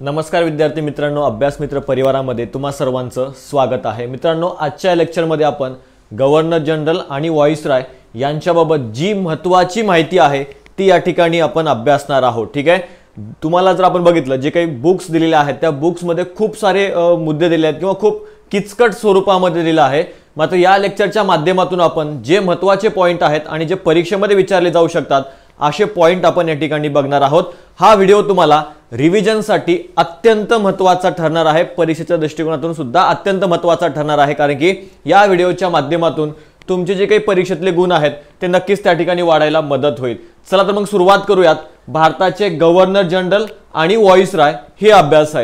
नमस्कार विद्यार्थी मित्रांनो अभ्यास मित्र परिवारामध्ये तुम्हा सर्वांचं स्वागत आहे मित्रांनो आजच्या लेक्चरमध्ये आपण गव्हर्नर जनरल आणि राय यांच्याबाबत जी महत्त्वाची माहिती आहे ती या ठिकाणी आपण अभ्यासणार आहोत ठीक आहे तुम्हाला जर आपण बघितलं जे काही बुक्स दिलेले आहेत त्या बुक्समध्ये खूप सारे मुद्दे दिले आहेत किंवा खूप किचकट स्वरूपामध्ये दिलं आहे मात्र या लेक्चरच्या माध्यमातून आपण जे महत्त्वाचे पॉईंट आहेत आणि जे परीक्षेमध्ये विचारले जाऊ शकतात असे पॉईंट आपण या ठिकाणी बघणार आहोत हा व्हिडिओ तुम्हाला रिव्हिजनसाठी अत्यंत महत्त्वाचा ठरणार आहे परीक्षेच्या दृष्टिकोनातून सुद्धा अत्यंत महत्त्वाचा ठरणार आहे कारण की या व्हिडिओच्या माध्यमातून तुमचे जे काही परीक्षेतले गुण आहेत ते नक्कीच त्या ठिकाणी वाढायला मदत होईल चला तर मग सुरुवात करूयात भारताचे गव्हर्नर जनरल आणि व्हॉइस राय हे अभ्यास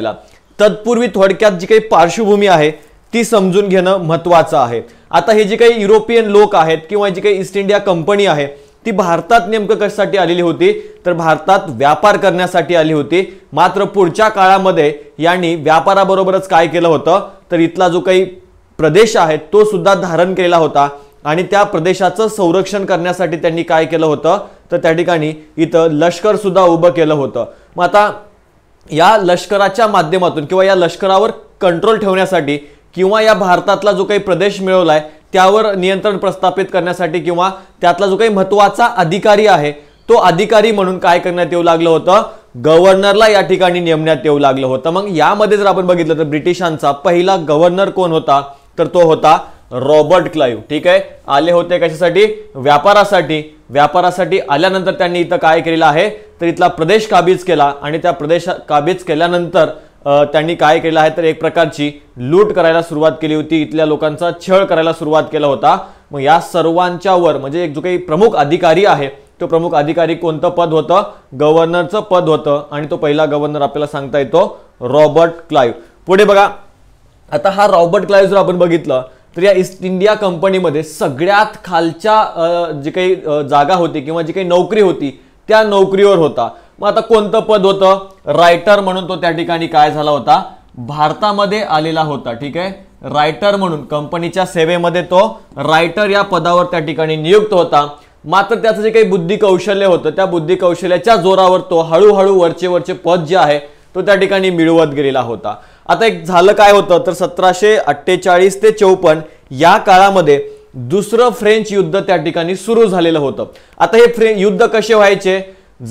तत्पूर्वी थोडक्यात जी काही पार्श्वभूमी आहे ती समजून घेणं महत्त्वाचं आहे आता हे जे काही युरोपियन लोक आहेत किंवा जी काही ईस्ट इंडिया कंपनी आहे ती भारतात नेमकं कशासाठी आलेली होती तर भारतात व्यापार करण्यासाठी आली होती मात्र पुढच्या काळामध्ये यांनी व्यापाराबरोबरच काय केलं होतं तर इथला जो काही प्रदेश आहे तो सुद्धा धारण केला होता आणि त्या प्रदेशाचं संरक्षण करण्यासाठी त्यांनी काय केलं होतं तर त्या ठिकाणी इथं लष्कर सुद्धा उभं केलं होतं मग आता या लष्कराच्या माध्यमातून किंवा या लष्करावर कंट्रोल ठेवण्यासाठी किंवा या भारतातला जो काही प्रदेश मिळवलाय त्यावर नियंत्रण प्रस्थापित करण्यासाठी किंवा त्यातला जो काही महत्वाचा अधिकारी आहे तो अधिकारी म्हणून काय करण्यात येऊ लागलं होतं गव्हर्नरला या ठिकाणी नेमण्यात येऊ लागलं होतं मग यामध्ये जर आपण बघितलं तर ब्रिटिशांचा पहिला गव्हर्नर कोण होता तर तो होता रॉबर्ट क्लाईव्ह ठीक आहे आले होते कशासाठी व्यापारासाठी व्यापारासाठी आल्यानंतर त्यांनी इथं काय केलेलं आहे तर इथला प्रदेश काबीज केला आणि त्या प्रदेश काबीज केल्यानंतर त्यांनी काय केलं आहे तर एक प्रकारची लूट करायला सुरुवात केली होती इथल्या लोकांचा छळ करायला सुरुवात केला होता मग या सर्वांच्यावर म्हणजे एक जो काही प्रमुख अधिकारी आहे तो प्रमुख अधिकारी कोणतं पद होतं गव्हर्नरचं पद होतं आणि तो पहिला गव्हर्नर आपल्याला सांगता येतो रॉबर्ट क्लाईव्ह पुढे बघा आता हा रॉबर्ट क्लाईव्ह जर आपण बघितलं तर या ईस्ट इंडिया कंपनीमध्ये सगळ्यात खालच्या जी काही जागा होती किंवा जी काही नोकरी होती त्या नोकरीवर होता मग आता कोणतं पद होतं रायटर म्हणून तो त्या ठिकाणी काय झाला होता भारतामध्ये आलेला होता ठीक आहे रायटर म्हणून कंपनीच्या सेवेमध्ये तो रायटर या पदावर त्या ठिकाणी नियुक्त होता मात्र त्याचं जे काही बुद्धी कौशल्य होतं त्या बुद्धी कौशल्याच्या जोरावर तो हळूहळू वरचे वरचे पद जे आहे तो त्या ठिकाणी मिळवत गेलेला होता आता एक झालं काय होतं तर सतराशे अठ्ठेचाळीस ते चौपन्न या काळामध्ये दुसरं फ्रेंच युद्ध त्या ठिकाणी सुरू झालेलं होतं आता हे फ्रे युद्ध कसे व्हायचे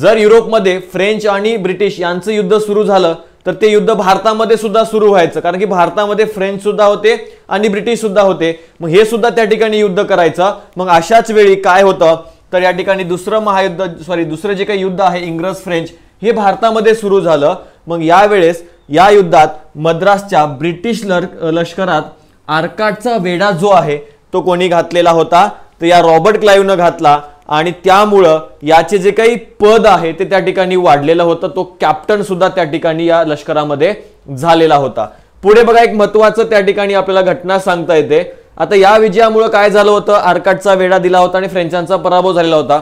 जर युरोपमध्ये फ्रेंच आणि ब्रिटिश यांचं युद्ध सुरू झालं तर ते युद्ध भारतामध्ये सुद्धा सुरू व्हायचं कारण की भारतामध्ये फ्रेंच सुद्धा होते आणि ब्रिटिश सुद्धा होते मग हे सुद्धा त्या ठिकाणी युद्ध करायचं मग अशाच वेळी काय होतं तर या ठिकाणी दुसरं महायुद्ध सॉरी दुसरं जे काही युद्ध आहे इंग्रज फ्रेंच हे भारतामध्ये सुरू झालं मग यावेळेस या युद्धात मद्रासच्या ब्रिटिश लष्करात आर्काटचा वेढा जो आहे तो कोणी घातलेला होता तर या रॉबर्ट क्लाईव्हनं घातला आणि त्यामुळं याचे जे काही पद आहे ते त्या ठिकाणी वाढलेलं होतं तो कॅप्टन सुद्धा त्या ठिकाणी या लष्करामध्ये झालेला होता पुढे बघा एक महत्वाचं त्या ठिकाणी आपल्याला घटना सांगता येते आता या विजयामुळे काय झालं होतं आरकाटचा वेढा दिला होता आणि फ्रेंचांचा पराभव झालेला होता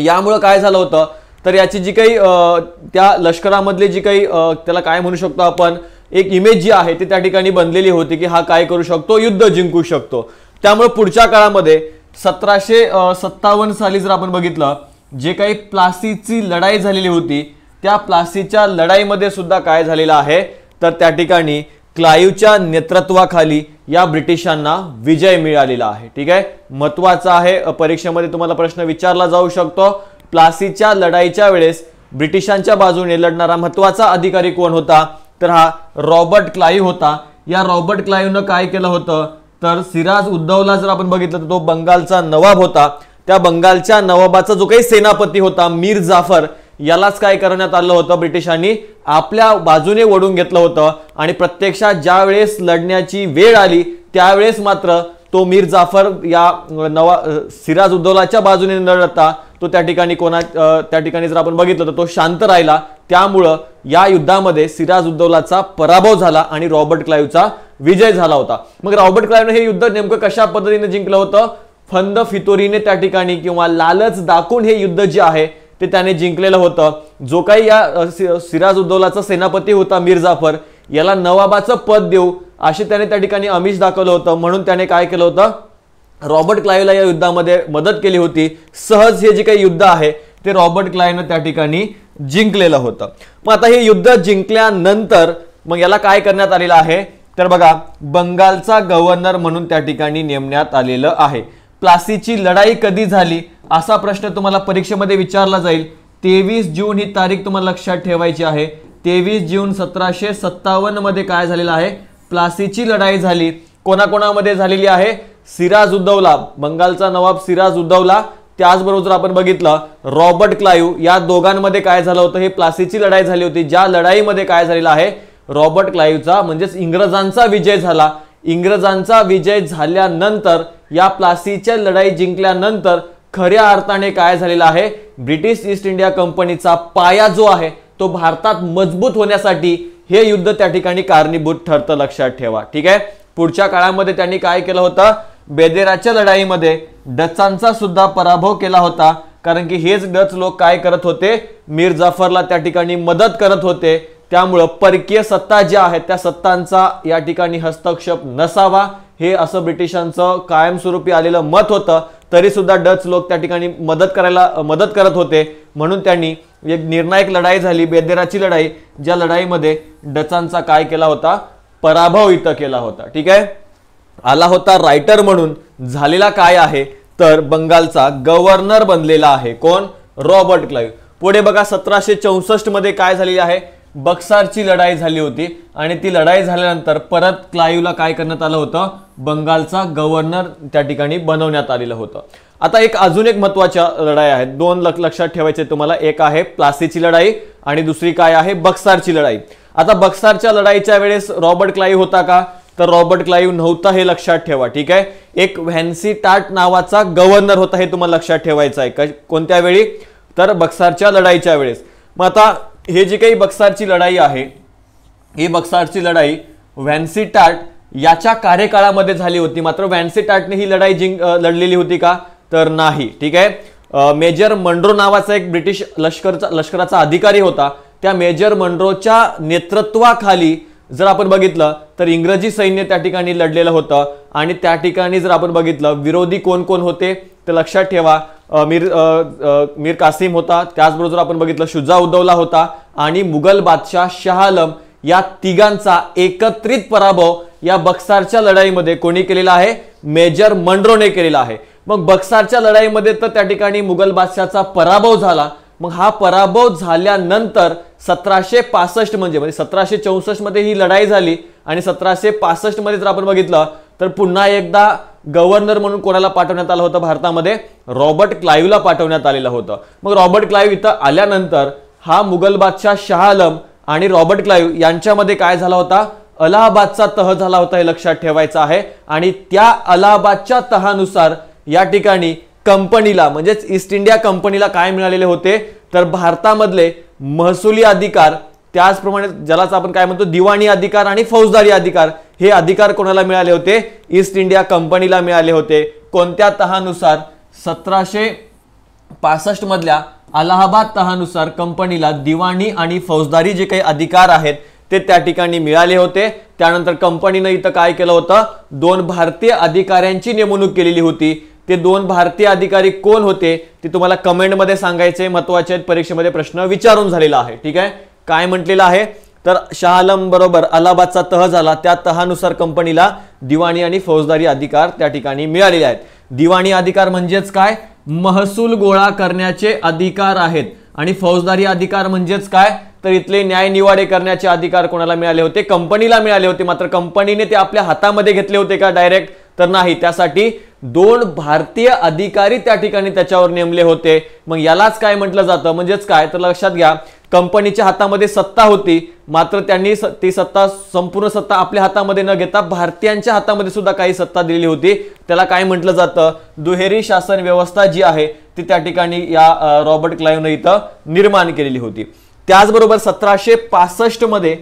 यामुळं काय झालं होतं तर याची जी काही त्या लष्करामधले जी काही त्याला काय म्हणू शकतो आपण एक इमेज जी आहे ती त्या ठिकाणी बनलेली होती की हा काय करू शकतो युद्ध जिंकू शकतो त्यामुळे पुढच्या काळामध्ये सतराशे सत्तावन्न साली जर आपण बघितलं जे काही प्लासीची लढाई झालेली होती त्या प्लासीच्या लढाईमध्ये सुद्धा काय झालेलं आहे तर त्या ठिकाणी क्लायूच्या नेतृत्वाखाली या ब्रिटिशांना विजय मिळालेला आहे ठीक आहे महत्वाचा आहे परीक्षेमध्ये तुम्हाला प्रश्न विचारला जाऊ शकतो प्लासीच्या लढाईच्या वेळेस ब्रिटिशांच्या बाजूने लढणारा महत्वाचा अधिकारी कोण होता तर हा रॉबर्ट क्लायू होता या रॉबर्ट क्लायूनं काय केलं होतं तर सिराज उद्धवला जर आपण बघितलं तर तो बंगालचा नवाब होता त्या बंगालच्या नवाबाचा जो काही सेनापती होता मीर जाफर यालाच काय करण्यात आलं होतं ब्रिटिशांनी आपल्या बाजूने वडून घेतलं होतं आणि प्रत्यक्षात ज्या वेळेस लढण्याची वेळ आली त्यावेळेस मात्र तो मीर जाफर या नवा सिराज उद्दौलाच्या बाजूने न लढता तो त्या ठिकाणी कोणा त्या ठिकाणी जर आपण बघितलं तर तो शांत राहिला त्यामुळं या युद्धामध्ये सिराज उद्दौलाचा पराभव झाला आणि रॉबर्ट क्लाईव्हचा विजय झाला होता मग रॉबर्ट क्लाइव्हने हे युद्ध नेमकं कशा पद्धतीने जिंकलं होतं फंद फितोरीने त्या ठिकाणी किंवा लालच दाखवून हे युद्ध जे आहे ते त्याने जिंकलेलं होतं जो काही या सिराज उद्दौलाचा सेनापती होता मीर जाफर याला नवाबाचं पद देऊ असे त्याने त्या ठिकाणी अमिष दाखवलं होतं म्हणून त्याने काय केलं होतं रॉबर्ट क्लाईव्हला या युद्धामध्ये मदत केली होती सहज हे जे काही युद्ध आहे ते रॉबर्ट क्लाईव्हनं त्या ठिकाणी जिंकलेलं होतं मग आता हे युद्ध जिंकल्यानंतर मग याला काय करण्यात आलेलं आहे तर बघा बंगालचा गव्हर्नर म्हणून त्या ठिकाणी नेमण्यात आलेलं आहे प्लासीची लढाई कधी झाली असा प्रश्न तुम्हाला परीक्षेमध्ये विचारला जाईल तेवीस जून ही तारीख तुम्हाला लक्षात ठेवायची आहे तेवीस जून सतराशे सत्तावन्नमध्ये काय झालेलं आहे प्लासीची लढाई झाली कोणाकोणामध्ये झालेली आहे सिराज उद्धवला बंगालचा नवाब सिराज उद्धवला त्याचबरोबर आपण बघितलं रॉबर्ट क्लायू या दोघांमध्ये काय झालं होतं हे प्लासीची लढाई झाली होती ज्या लढाईमध्ये काय झालेलं आहे रॉबर्ट क्लाईव्हचा म्हणजेच इंग्रजांचा विजय झाला इंग्रजांचा विजय झाल्यानंतर या प्लासीच्या लढाई जिंकल्यानंतर खऱ्या अर्थाने काय झालेलं आहे ब्रिटिश ईस्ट इंडिया कंपनीचा पाया जो आहे तो भारतात मजबूत होण्यासाठी हे युद्ध त्या ठिकाणी कारणीभूत ठरतं लक्षात ठेवा ठीक आहे पुढच्या काळामध्ये त्यांनी काय केलं होतं बेदेराच्या लढाईमध्ये डचांचा सुद्धा पराभव केला होता कारण की हेच डच लोक काय करत होते मीर जाफरला त्या ठिकाणी मदत करत होते त्यामुळं परकीय सत्ता ज्या आहेत त्या सत्तांचा या ठिकाणी हस्तक्षेप नसावा हे असं ब्रिटिशांचं कायमस्वरूपी आलेलं मत होतं तरी सुद्धा डच लोक त्या ठिकाणी मदत करायला मदत करत होते म्हणून त्यांनी एक निर्णायक लढाई झाली बेदेराची लढाई ज्या लढाईमध्ये डचांचा काय केला होता पराभव इथं केला होता ठीक आहे आला होता रायटर म्हणून झालेला काय आहे तर बंगालचा गव्हर्नर बनलेला आहे कोण रॉबर्ट क्लाईव्ह पुढे बघा सतराशे चौसष्ट मध्ये काय झालेली आहे बक्सारची लढाई झाली होती आणि ती लढाई झाल्यानंतर परत क्लायूला काय करण्यात आलं होतं बंगालचा गव्हर्नर त्या ठिकाणी बनवण्यात आलेलं होतं आता एक अजून एक महत्वाच्या लढाई आहेत दोन लक लक्षात ठेवायचे तुम्हाला एक आहे प्लासीची लढाई आणि दुसरी काय आहे बक्सारची लढाई आता बक्सारच्या लढाईच्या वेळेस रॉबर्ट क्लायू होता का तर रॉबर्ट क्लायू नव्हता हे लक्षात ठेवा ठीक आहे एक व्हॅन्सी टाट नावाचा गव्हर्नर होता हे तुम्हाला लक्षात ठेवायचं आहे कोणत्या वेळी तर बक्सारच्या लढाईच्या वेळेस मग आता हे जी काही बक्सारची लढाई आहे ही बक्सारची लढाई व्हॅन्सीटाट याच्या कार्यकाळामध्ये झाली होती मात्र टाटने ही लढाई जिंक लढलेली होती का तर नाही ठीक आहे मेजर मंड्रो नावाचा एक ब्रिटिश लष्करचा लष्कराचा अधिकारी होता त्या मेजर मंड्रोच्या नेतृत्वाखाली जर आपण बघितलं तर इंग्रजी सैन्य त्या ठिकाणी लढलेलं होतं आणि त्या ठिकाणी जर आपण बघितलं विरोधी कोण कोण होते ते लक्षात ठेवा मीर मीर कासिम होता त्याचबरोबर आपण बघितलं शुजा उद्धवला होता आणि मुघल बादशाह शाह आलम या तिघांचा एकत्रित पराभव या बक्सारच्या लढाईमध्ये कोणी केलेला आहे मेजर मंड्रोने केलेला आहे मग बक्सारच्या लढाईमध्ये तर त्या ठिकाणी मुघल बादशाचा पराभव झाला मग हा पराभव झाल्यानंतर सतराशे पासष्ट म्हणजे म्हणजे सतराशे चौसष्ट मध्ये ही लढाई झाली आणि सतराशे पासष्ट मध्ये जर आपण बघितलं तर पुन्हा एकदा गव्हर्नर म्हणून कोणाला पाठवण्यात आलं होतं भारतामध्ये रॉबर्ट क्लाईव्हला पाठवण्यात आलेलं होतं मग रॉबर्ट क्लाईव्ह इथं आल्यानंतर हा मुघल बादशाह शाह आलम आणि रॉबर्ट क्लाईव्ह यांच्यामध्ये काय झाला होता अलाहाबादचा तह झाला होता हे लक्षात ठेवायचं आहे आणि त्या अलाहाबादच्या तहानुसार या ठिकाणी कंपनीला म्हणजेच ईस्ट इंडिया कंपनीला काय मिळालेले होते तर भारतामधले महसुली अधिकार त्याचप्रमाणे ज्यालाच आपण काय म्हणतो दिवाणी अधिकार आणि फौजदारी अधिकार हे अधिकार कोणाला मिळाले होते ईस्ट इंडिया कंपनीला मिळाले होते कोणत्या तहानुसार सतराशे पासष्ट मधल्या अलाहाबाद तहानुसार कंपनीला दिवाणी आणि फौजदारी जे काही अधिकार आहेत ते त्या ठिकाणी मिळाले होते त्यानंतर कंपनीनं इथं काय केलं होतं दोन भारतीय अधिकाऱ्यांची नेमणूक केलेली होती ते दोन भारतीय अधिकारी कोण होते ते तुम्हाला कमेंटमध्ये सांगायचे महत्वाचे आहेत परीक्षेमध्ये प्रश्न विचारून झालेला आहे ठीक आहे काय म्हटलेलं आहे तर शाह आलम बरोबर अलाहाबादचा तह झाला त्या तहानुसार कंपनीला दिवाणी आणि फौजदारी अधिकार त्या ठिकाणी मिळालेले आहेत दिवाणी अधिकार म्हणजेच काय महसूल गोळा करण्याचे अधिकार आहेत आणि फौजदारी अधिकार म्हणजेच काय तर इथले न्याय निवाडे करण्याचे अधिकार कोणाला मिळाले होते कंपनीला मिळाले होते मात्र कंपनीने ते आपल्या हातामध्ये घेतले होते का डायरेक्ट तर नाही त्यासाठी दोन भारतीय अधिकारी त्या ठिकाणी त्याच्यावर नेमले होते मग यालाच काय म्हटलं जातं म्हणजेच काय तर लक्षात घ्या कंपनीच्या हातामध्ये सत्ता होती मात्र त्यांनी ती सत्ता संपूर्ण सत्ता आपल्या हातामध्ये न घेता भारतीयांच्या हातामध्ये सुद्धा काही सत्ता दिली होती त्याला काय म्हटलं जातं दुहेरी शासन व्यवस्था जी आहे ती त्या ठिकाणी या रॉबर्ट क्लाईव्हनं इथं निर्माण केलेली होती त्याचबरोबर सतराशे पासष्टमध्ये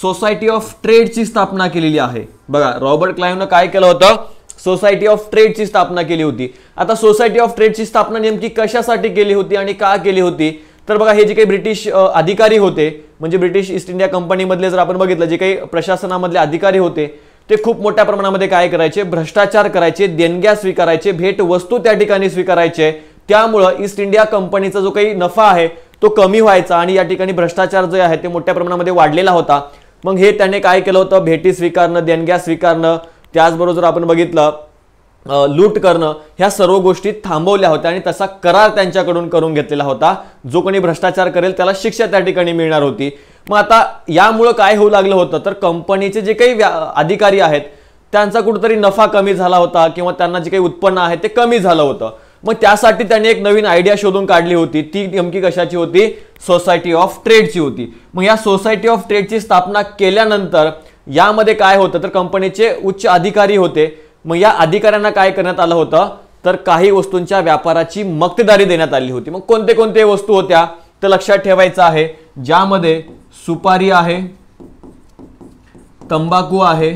सोसायटी ऑफ ट्रेडची स्थापना केलेली आहे बघा रॉबर्ट ने काय केलं होतं सोसायटी ऑफ ट्रेडची स्थापना केली होती आता सोसायटी ऑफ ट्रेडची स्थापना नेमकी कशासाठी केली होती आणि का केली होती तर बघा हे जे काही ब्रिटिश अधिकारी होते म्हणजे ब्रिटिश ईस्ट इंडिया कंपनीमधले जर आपण बघितलं जे काही प्रशासनामधले अधिकारी होते ते खूप मोठ्या प्रमाणामध्ये काय करायचे भ्रष्टाचार करायचे देणग्या स्वीकारायचे भेट वस्तू त्या ठिकाणी स्वीकारायचे त्यामुळं ईस्ट इंडिया कंपनीचा जो काही नफा आहे तो कमी व्हायचा आणि या ठिकाणी भ्रष्टाचार जे आहे ते मोठ्या प्रमाणामध्ये वाढलेला होता मग हे त्याने काय केलं होतं भेटी स्वीकारणं देणग्या स्वीकारणं त्याचबरोबर आपण बघितलं लूट करणं ह्या सर्व गोष्टी थांबवल्या होत्या आणि तसा करार त्यांच्याकडून करून घेतलेला होता जो कोणी भ्रष्टाचार करेल त्याला शिक्षा त्या ठिकाणी मिळणार होती मग आता यामुळं काय होऊ लागलं होतं तर कंपनीचे जे काही अधिकारी आहेत त्यांचा कुठंतरी नफा कमी झाला होता किंवा त्यांना जे काही उत्पन्न आहे ते कमी झालं होतं मग त्यासाठी त्यांनी एक नवीन आयडिया शोधून काढली होती ती नेमकी कशाची होती सोसायटी ऑफ ट्रेडची होती मग या सोसायटी ऑफ ट्रेडची स्थापना केल्यानंतर यामध्ये काय होतं तर कंपनीचे उच्च अधिकारी होते मग या अधिकाऱ्यांना काय करण्यात आलं होतं तर काही वस्तूंच्या व्यापाराची मक्तेदारी देण्यात आली होती मग कोणते कोणते वस्तू होत्या तर लक्षात ठेवायचं आहे ज्यामध्ये सुपारी आहे तंबाखू आहे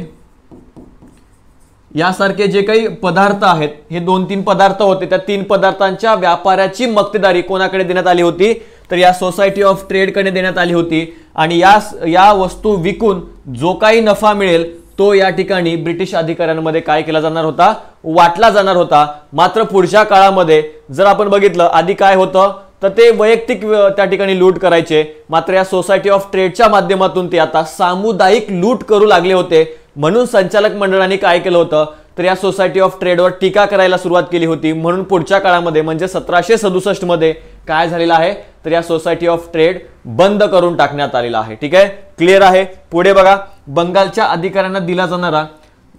यासारखे जे काही पदार्थ आहेत हे दोन तीन पदार्थ होते त्या तीन पदार्थांच्या व्यापाराची मक्तेदारी कोणाकडे देण्यात आली होती तर या सोसायटी ऑफ ट्रेडकडे देण्यात आली होती आणि या या वस्तू विकून जो काही नफा मिळेल तो या ठिकाणी ब्रिटिश अधिकाऱ्यांमध्ये काय केला जाणार होता वाटला जाणार होता मात्र पुढच्या काळामध्ये जर आपण बघितलं आधी काय होतं तर ते वैयक्तिक त्या ठिकाणी लूट करायचे मात्र या सोसायटी ऑफ ट्रेडच्या माध्यमातून ते आता सामुदायिक लूट करू लागले होते म्हणून संचालक मंडळाने काय केलं होतं तर या सोसायटी ऑफ ट्रेडवर टीका करायला सुरुवात केली होती म्हणून पुढच्या काळामध्ये म्हणजे सतराशे सदुसष्ट मध्ये काय झालेलं आहे तर या सोसायटी ऑफ ट्रेड बंद करून टाकण्यात आलेला आहे ठीक आहे क्लिअर आहे पुढे बघा बंगालच्या अधिकाऱ्यांना दिला जाणारा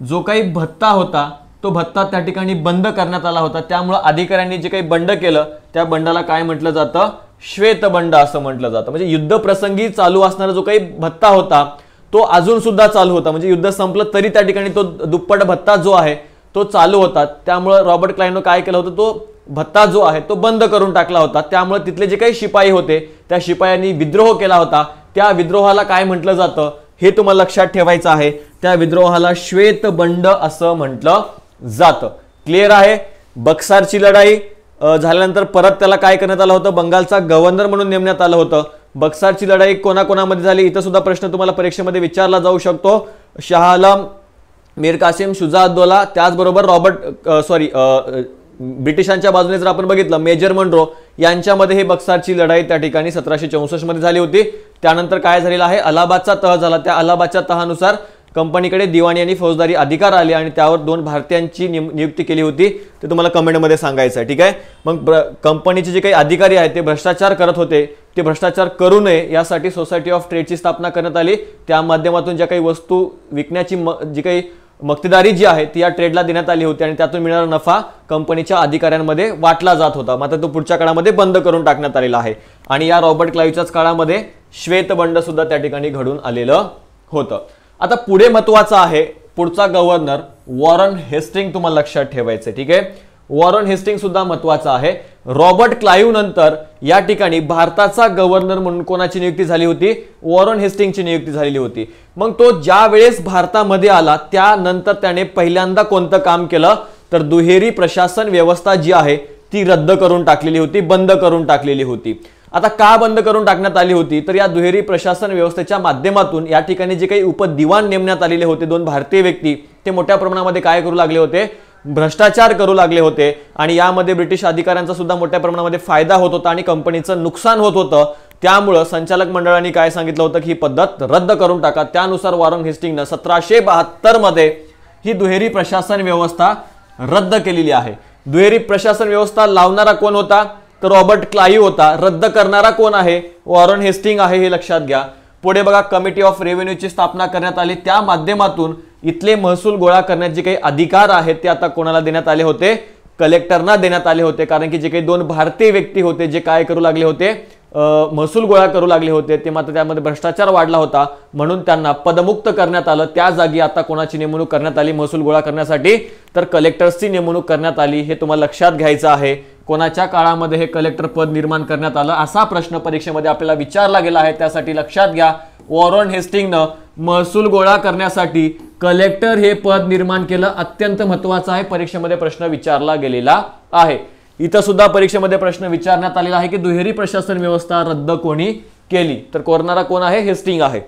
जो काही भत्ता होता तो भत्ता त्या ठिकाणी बंद करण्यात आला होता त्यामुळं अधिकाऱ्यांनी जे काही बंड केलं त्या बंडाला काय म्हटलं जातं श्वेतबंड असं म्हटलं जातं म्हणजे युद्धप्रसंगी चालू असणारा जो काही भत्ता होता तो अजून सुद्धा चालू होता म्हणजे युद्ध संपलं तरी त्या ठिकाणी तो दुप्पट भत्ता जो आहे तो चालू होता त्यामुळं रॉबर्ट क्लायनो काय केलं होतं तो भत्ता जो आहे तो बंद करून टाकला होता त्यामुळे तिथले जे काही शिपाई होते त्या शिपायांनी विद्रोह केला होता त्या विद्रोहाला काय म्हटलं जातं हे तुम्हाला लक्षात ठेवायचं आहे त्या विद्रोहाला श्वेत बंड असं म्हटलं जातं क्लिअर आहे बक्सारची लढाई झाल्यानंतर परत त्याला काय करण्यात आलं होतं बंगालचा गव्हर्नर म्हणून नेमण्यात आलं होतं बक्सारची लढाई कोणाकोणामध्ये झाली इथं सुद्धा प्रश्न तुम्हाला परीक्षेमध्ये विचारला जाऊ शकतो शाह मीर कासिम शुजा अद्दोला त्याचबरोबर रॉबर्ट सॉरी ब्रिटिशांच्या बाजूने जर आपण बघितलं मेजर मंड्रो यांच्यामध्ये ही बक्सारची लढाई त्या ठिकाणी सतराशे चौसष्ट मध्ये झाली होती त्यानंतर काय झालेलं आहे अलाहाबादचा तह झाला त्या अलाहाबादच्या तहानुसार कंपनीकडे दिवाणी आणि फौजदारी अधिकार आले आणि त्यावर दोन भारतीयांची नियुक्ती केली होती ते तुम्हाला कमेंटमध्ये सांगायचं आहे ठीक आहे मग कंपनीचे जे काही अधिकारी आहेत ते भ्रष्टाचार करत होते ते भ्रष्टाचार करू नये यासाठी सोसायटी ऑफ ट्रेडची स्थापना करण्यात आली त्या माध्यमातून ज्या काही वस्तू विकण्याची जी काही मक्तेदारी जी आहे ती या ट्रेडला देण्यात आली होती आणि त्यातून मिळणारा नफा कंपनीच्या अधिकाऱ्यांमध्ये वाटला जात होता मात्र तो पुढच्या काळामध्ये बंद करून टाकण्यात आलेला आहे आणि या रॉबर्ट क्लाईव्हच्याच काळामध्ये श्वेतबंड सुद्धा त्या ठिकाणी घडून आलेलं होतं आता पुढे महत्वाचं आहे पुढचा गव्हर्नर वॉरन हेस्टिंग तुम्हाला लक्षात ठेवायचं ठीक आहे वॉरन हेस्टिंग सुद्धा महत्वाचा आहे रॉबर्ट क्लाईव्ह नंतर या ठिकाणी भारताचा गव्हर्नर म्हणून कोणाची नियुक्ती झाली होती वॉरन हेस्टिंगची नियुक्ती झालेली होती मग तो ज्या वेळेस भारतामध्ये आला त्यानंतर त्याने पहिल्यांदा कोणतं काम केलं तर दुहेरी प्रशासन व्यवस्था जी आहे ती रद्द करून टाकलेली होती बंद करून टाकलेली होती आता का बंद करून टाकण्यात आली होती तर या दुहेरी प्रशासन व्यवस्थेच्या माध्यमातून या ठिकाणी जे काही उपदिवाण नेमण्यात आलेले होते दोन भारतीय व्यक्ती ते मोठ्या प्रमाणामध्ये काय करू लागले होते भ्रष्टाचार करू लागले होते आणि यामध्ये ब्रिटिश अधिकाऱ्यांचा सुद्धा मोठ्या प्रमाणामध्ये फायदा होत होता आणि कंपनीचं नुकसान होत होतं त्यामुळं संचालक मंडळाने काय सांगितलं होतं की ही पद्धत रद्द करून टाका त्यानुसार वॉरन हिस्टिंगनं सतराशे बहात्तरमध्ये ही दुहेरी प्रशासन व्यवस्था रद्द केलेली आहे दुहेरी प्रशासन व्यवस्था लावणारा कोण होता तर रॉबर्ट क्लाई होता रद्द करणारा कोण आहे वॉरन हेस्टिंग आहे हे लक्षात घ्या पुढे बघा कमिटी ऑफ रेव्हेन्यूची स्थापना करण्यात आली त्या माध्यमातून इथले महसूल गोळा करण्याचे काही अधिकार आहेत ते आता कोणाला देण्यात आले होते कलेक्टरना देण्यात आले होते कारण की जे काही दोन भारतीय व्यक्ती होते जे काय करू लागले होते महसूल गोळा करू लागले होते ते मात्र त्यामध्ये भ्रष्टाचार वाढला होता म्हणून त्यांना पदमुक्त करण्यात आलं त्या जागी आता कोणाची नेमणूक करण्यात आली महसूल गोळा करण्यासाठी तर कलेक्टर्सची नेमणूक करण्यात आली हे तुम्हाला लक्षात घ्यायचं आहे कोणाच्या काळामध्ये हे कलेक्टर पद निर्माण करण्यात आलं असा प्रश्न परीक्षेमध्ये आपल्याला विचारला गेला आहे त्यासाठी लक्षात घ्या वॉरॉन हेस्टिंगनं महसूल गोळा करण्यासाठी कलेक्टर हे पद निर्माण केलं अत्यंत महत्वाचं आहे परीक्षेमध्ये प्रश्न विचारला गेलेला आहे इथं सुद्धा परीक्षेमध्ये प्रश्न विचारण्यात आलेला आहे की दुहेरी प्रशासन व्यवस्था रद्द कोणी केली तर कोरणारा कोण आहे हे स्टिंग आहे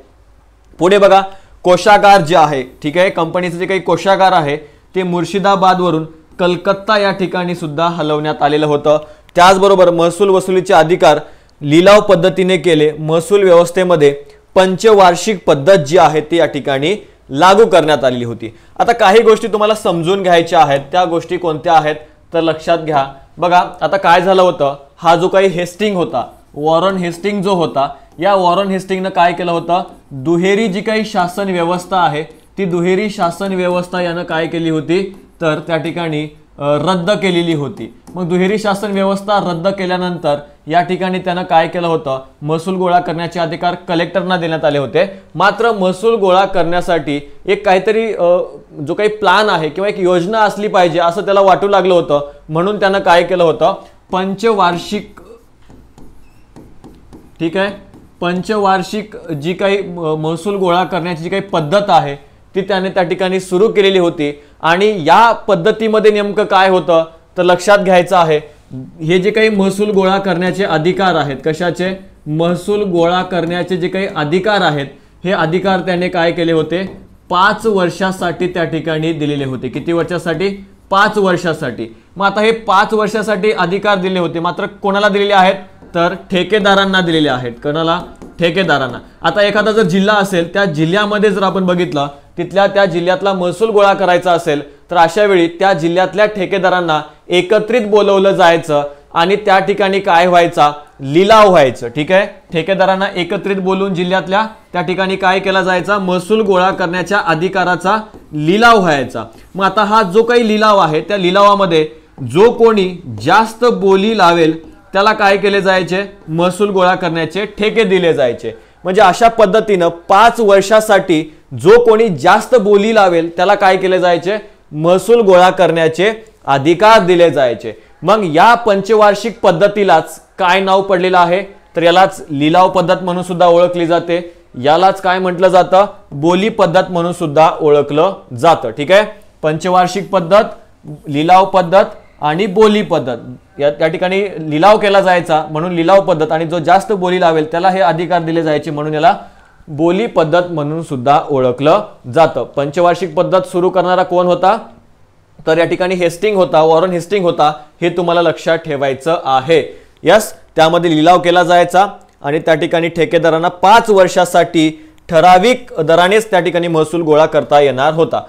पुढे बघा कोशागार जे आहे ठीक आहे कंपनीचं जे काही कोशागार आहे ते मुर्शिदाबादवरून कलकत्ता या ठिकाणी सुद्धा हलवण्यात आलेलं होतं त्याचबरोबर महसूल वसुलीचे अधिकार लिलाव पद्धतीने केले महसूल व्यवस्थेमध्ये पंचवार्षिक पद्धत जी आहे ती या ठिकाणी लागू करण्यात आलेली होती आता काही गोष्टी तुम्हाला समजून घ्यायच्या आहेत त्या गोष्टी कोणत्या आहेत तर लक्षात घ्या बघा आता काय झालं होतं हा जो काही हेस्टिंग होता वॉरन हेस्टिंग जो होता या वॉरन हेस्टिंगनं काय केलं होतं दुहेरी जी काही शासन व्यवस्था आहे ती दुहेरी शासन व्यवस्था यानं काय केली होती तर त्या ठिकाणी रद्द केलेली होती मग दुहेरी शासन व्यवस्था रद्द केल्यानंतर या ठिकाणी त्यानं काय केलं होतं महसूल गोळा करण्याचे अधिकार कलेक्टरना देण्यात आले होते मात्र महसूल गोळा करण्यासाठी एक काहीतरी जो काही प्लान आहे किंवा एक योजना असली पाहिजे असं त्याला वाटू लागलं होतं म्हणून त्यानं काय केलं होतं पंचवार्षिक ठीक आहे पंचवार्षिक जी काही महसूल गोळा करण्याची जी काही पद्धत आहे ती त्याने त्या ठिकाणी सुरू केलेली होती आणि या पद्धतीमध्ये नेमकं काय होतं तर लक्षात घ्यायचं आहे हे जे काही महसूल गोळा करण्याचे अधिकार आहेत कशाचे महसूल गोळा करण्याचे जे काही अधिकार आहेत हे अधिकार त्याने काय केले होते पाच वर्षासाठी त्या ठिकाणी दिलेले होते किती वर्षासाठी पाच वर्षासाठी मग आता हे पाच वर्षासाठी अधिकार दिले होते मात्र कोणाला दिलेले आहेत तर ठेकेदारांना दिलेले आहेत कोणाला ठेकेदारांना आता एखादा जर जिल्हा असेल त्या जिल्ह्यामध्ये जर आपण बघितलं तिथल्या त्या जिल्ह्यातला महसूल गोळा करायचा असेल तर अशा वेळी त्या जिल्ह्यातल्या ठेकेदारांना एकत्रित बोलवलं जायचं आणि त्या ठिकाणी काय व्हायचा लिलाव व्हायचं ठीक आहे ठेकेदारांना एकत्रित बोलून जिल्ह्यातल्या त्या ठिकाणी काय केला जायचा महसूल गोळा करण्याच्या अधिकाराचा लिलाव व्हायचा मग आता हा जो काही लिलाव आहे त्या लिलावामध्ये जो कोणी जास्त बोली लावेल त्याला काय केले जायचे महसूल गोळा करण्याचे ठेके दिले जायचे म्हणजे अशा पद्धतीनं पाच वर्षासाठी जो कोणी जास्त बोली लावेल त्याला काय केले जायचे महसूल गोळा करण्याचे अधिकार दिले जायचे मग या पंचवार्षिक पद्धतीलाच काय नाव पडलेलं आहे तर यालाच लिलाव पद्धत म्हणून सुद्धा ओळखली जाते यालाच काय म्हटलं जातं बोली पद्धत म्हणून सुद्धा ओळखलं जातं ठीक आहे पंचवार्षिक पद्धत लिलाव पद्धत आणि बोली पद्धत या त्या ठिकाणी लिलाव केला जायचा म्हणून लिलाव पद्धत आणि जो जास्त बोली लावेल त्याला हे अधिकार दिले जायचे म्हणून याला बोली पद्धत म्हणून सुद्धा ओळखलं जातं पंचवार्षिक पद्धत सुरू करणारा कोण होता तर या ठिकाणी हेस्टिंग होता वॉरन हेस्टिंग होता हे तुम्हाला लक्षात ठेवायचं आहे यस त्यामध्ये लिलाव केला जायचा आणि त्या ठिकाणी ठेकेदारांना पाच वर्षासाठी ठराविक दरानेच त्या ठिकाणी महसूल गोळा करता येणार होता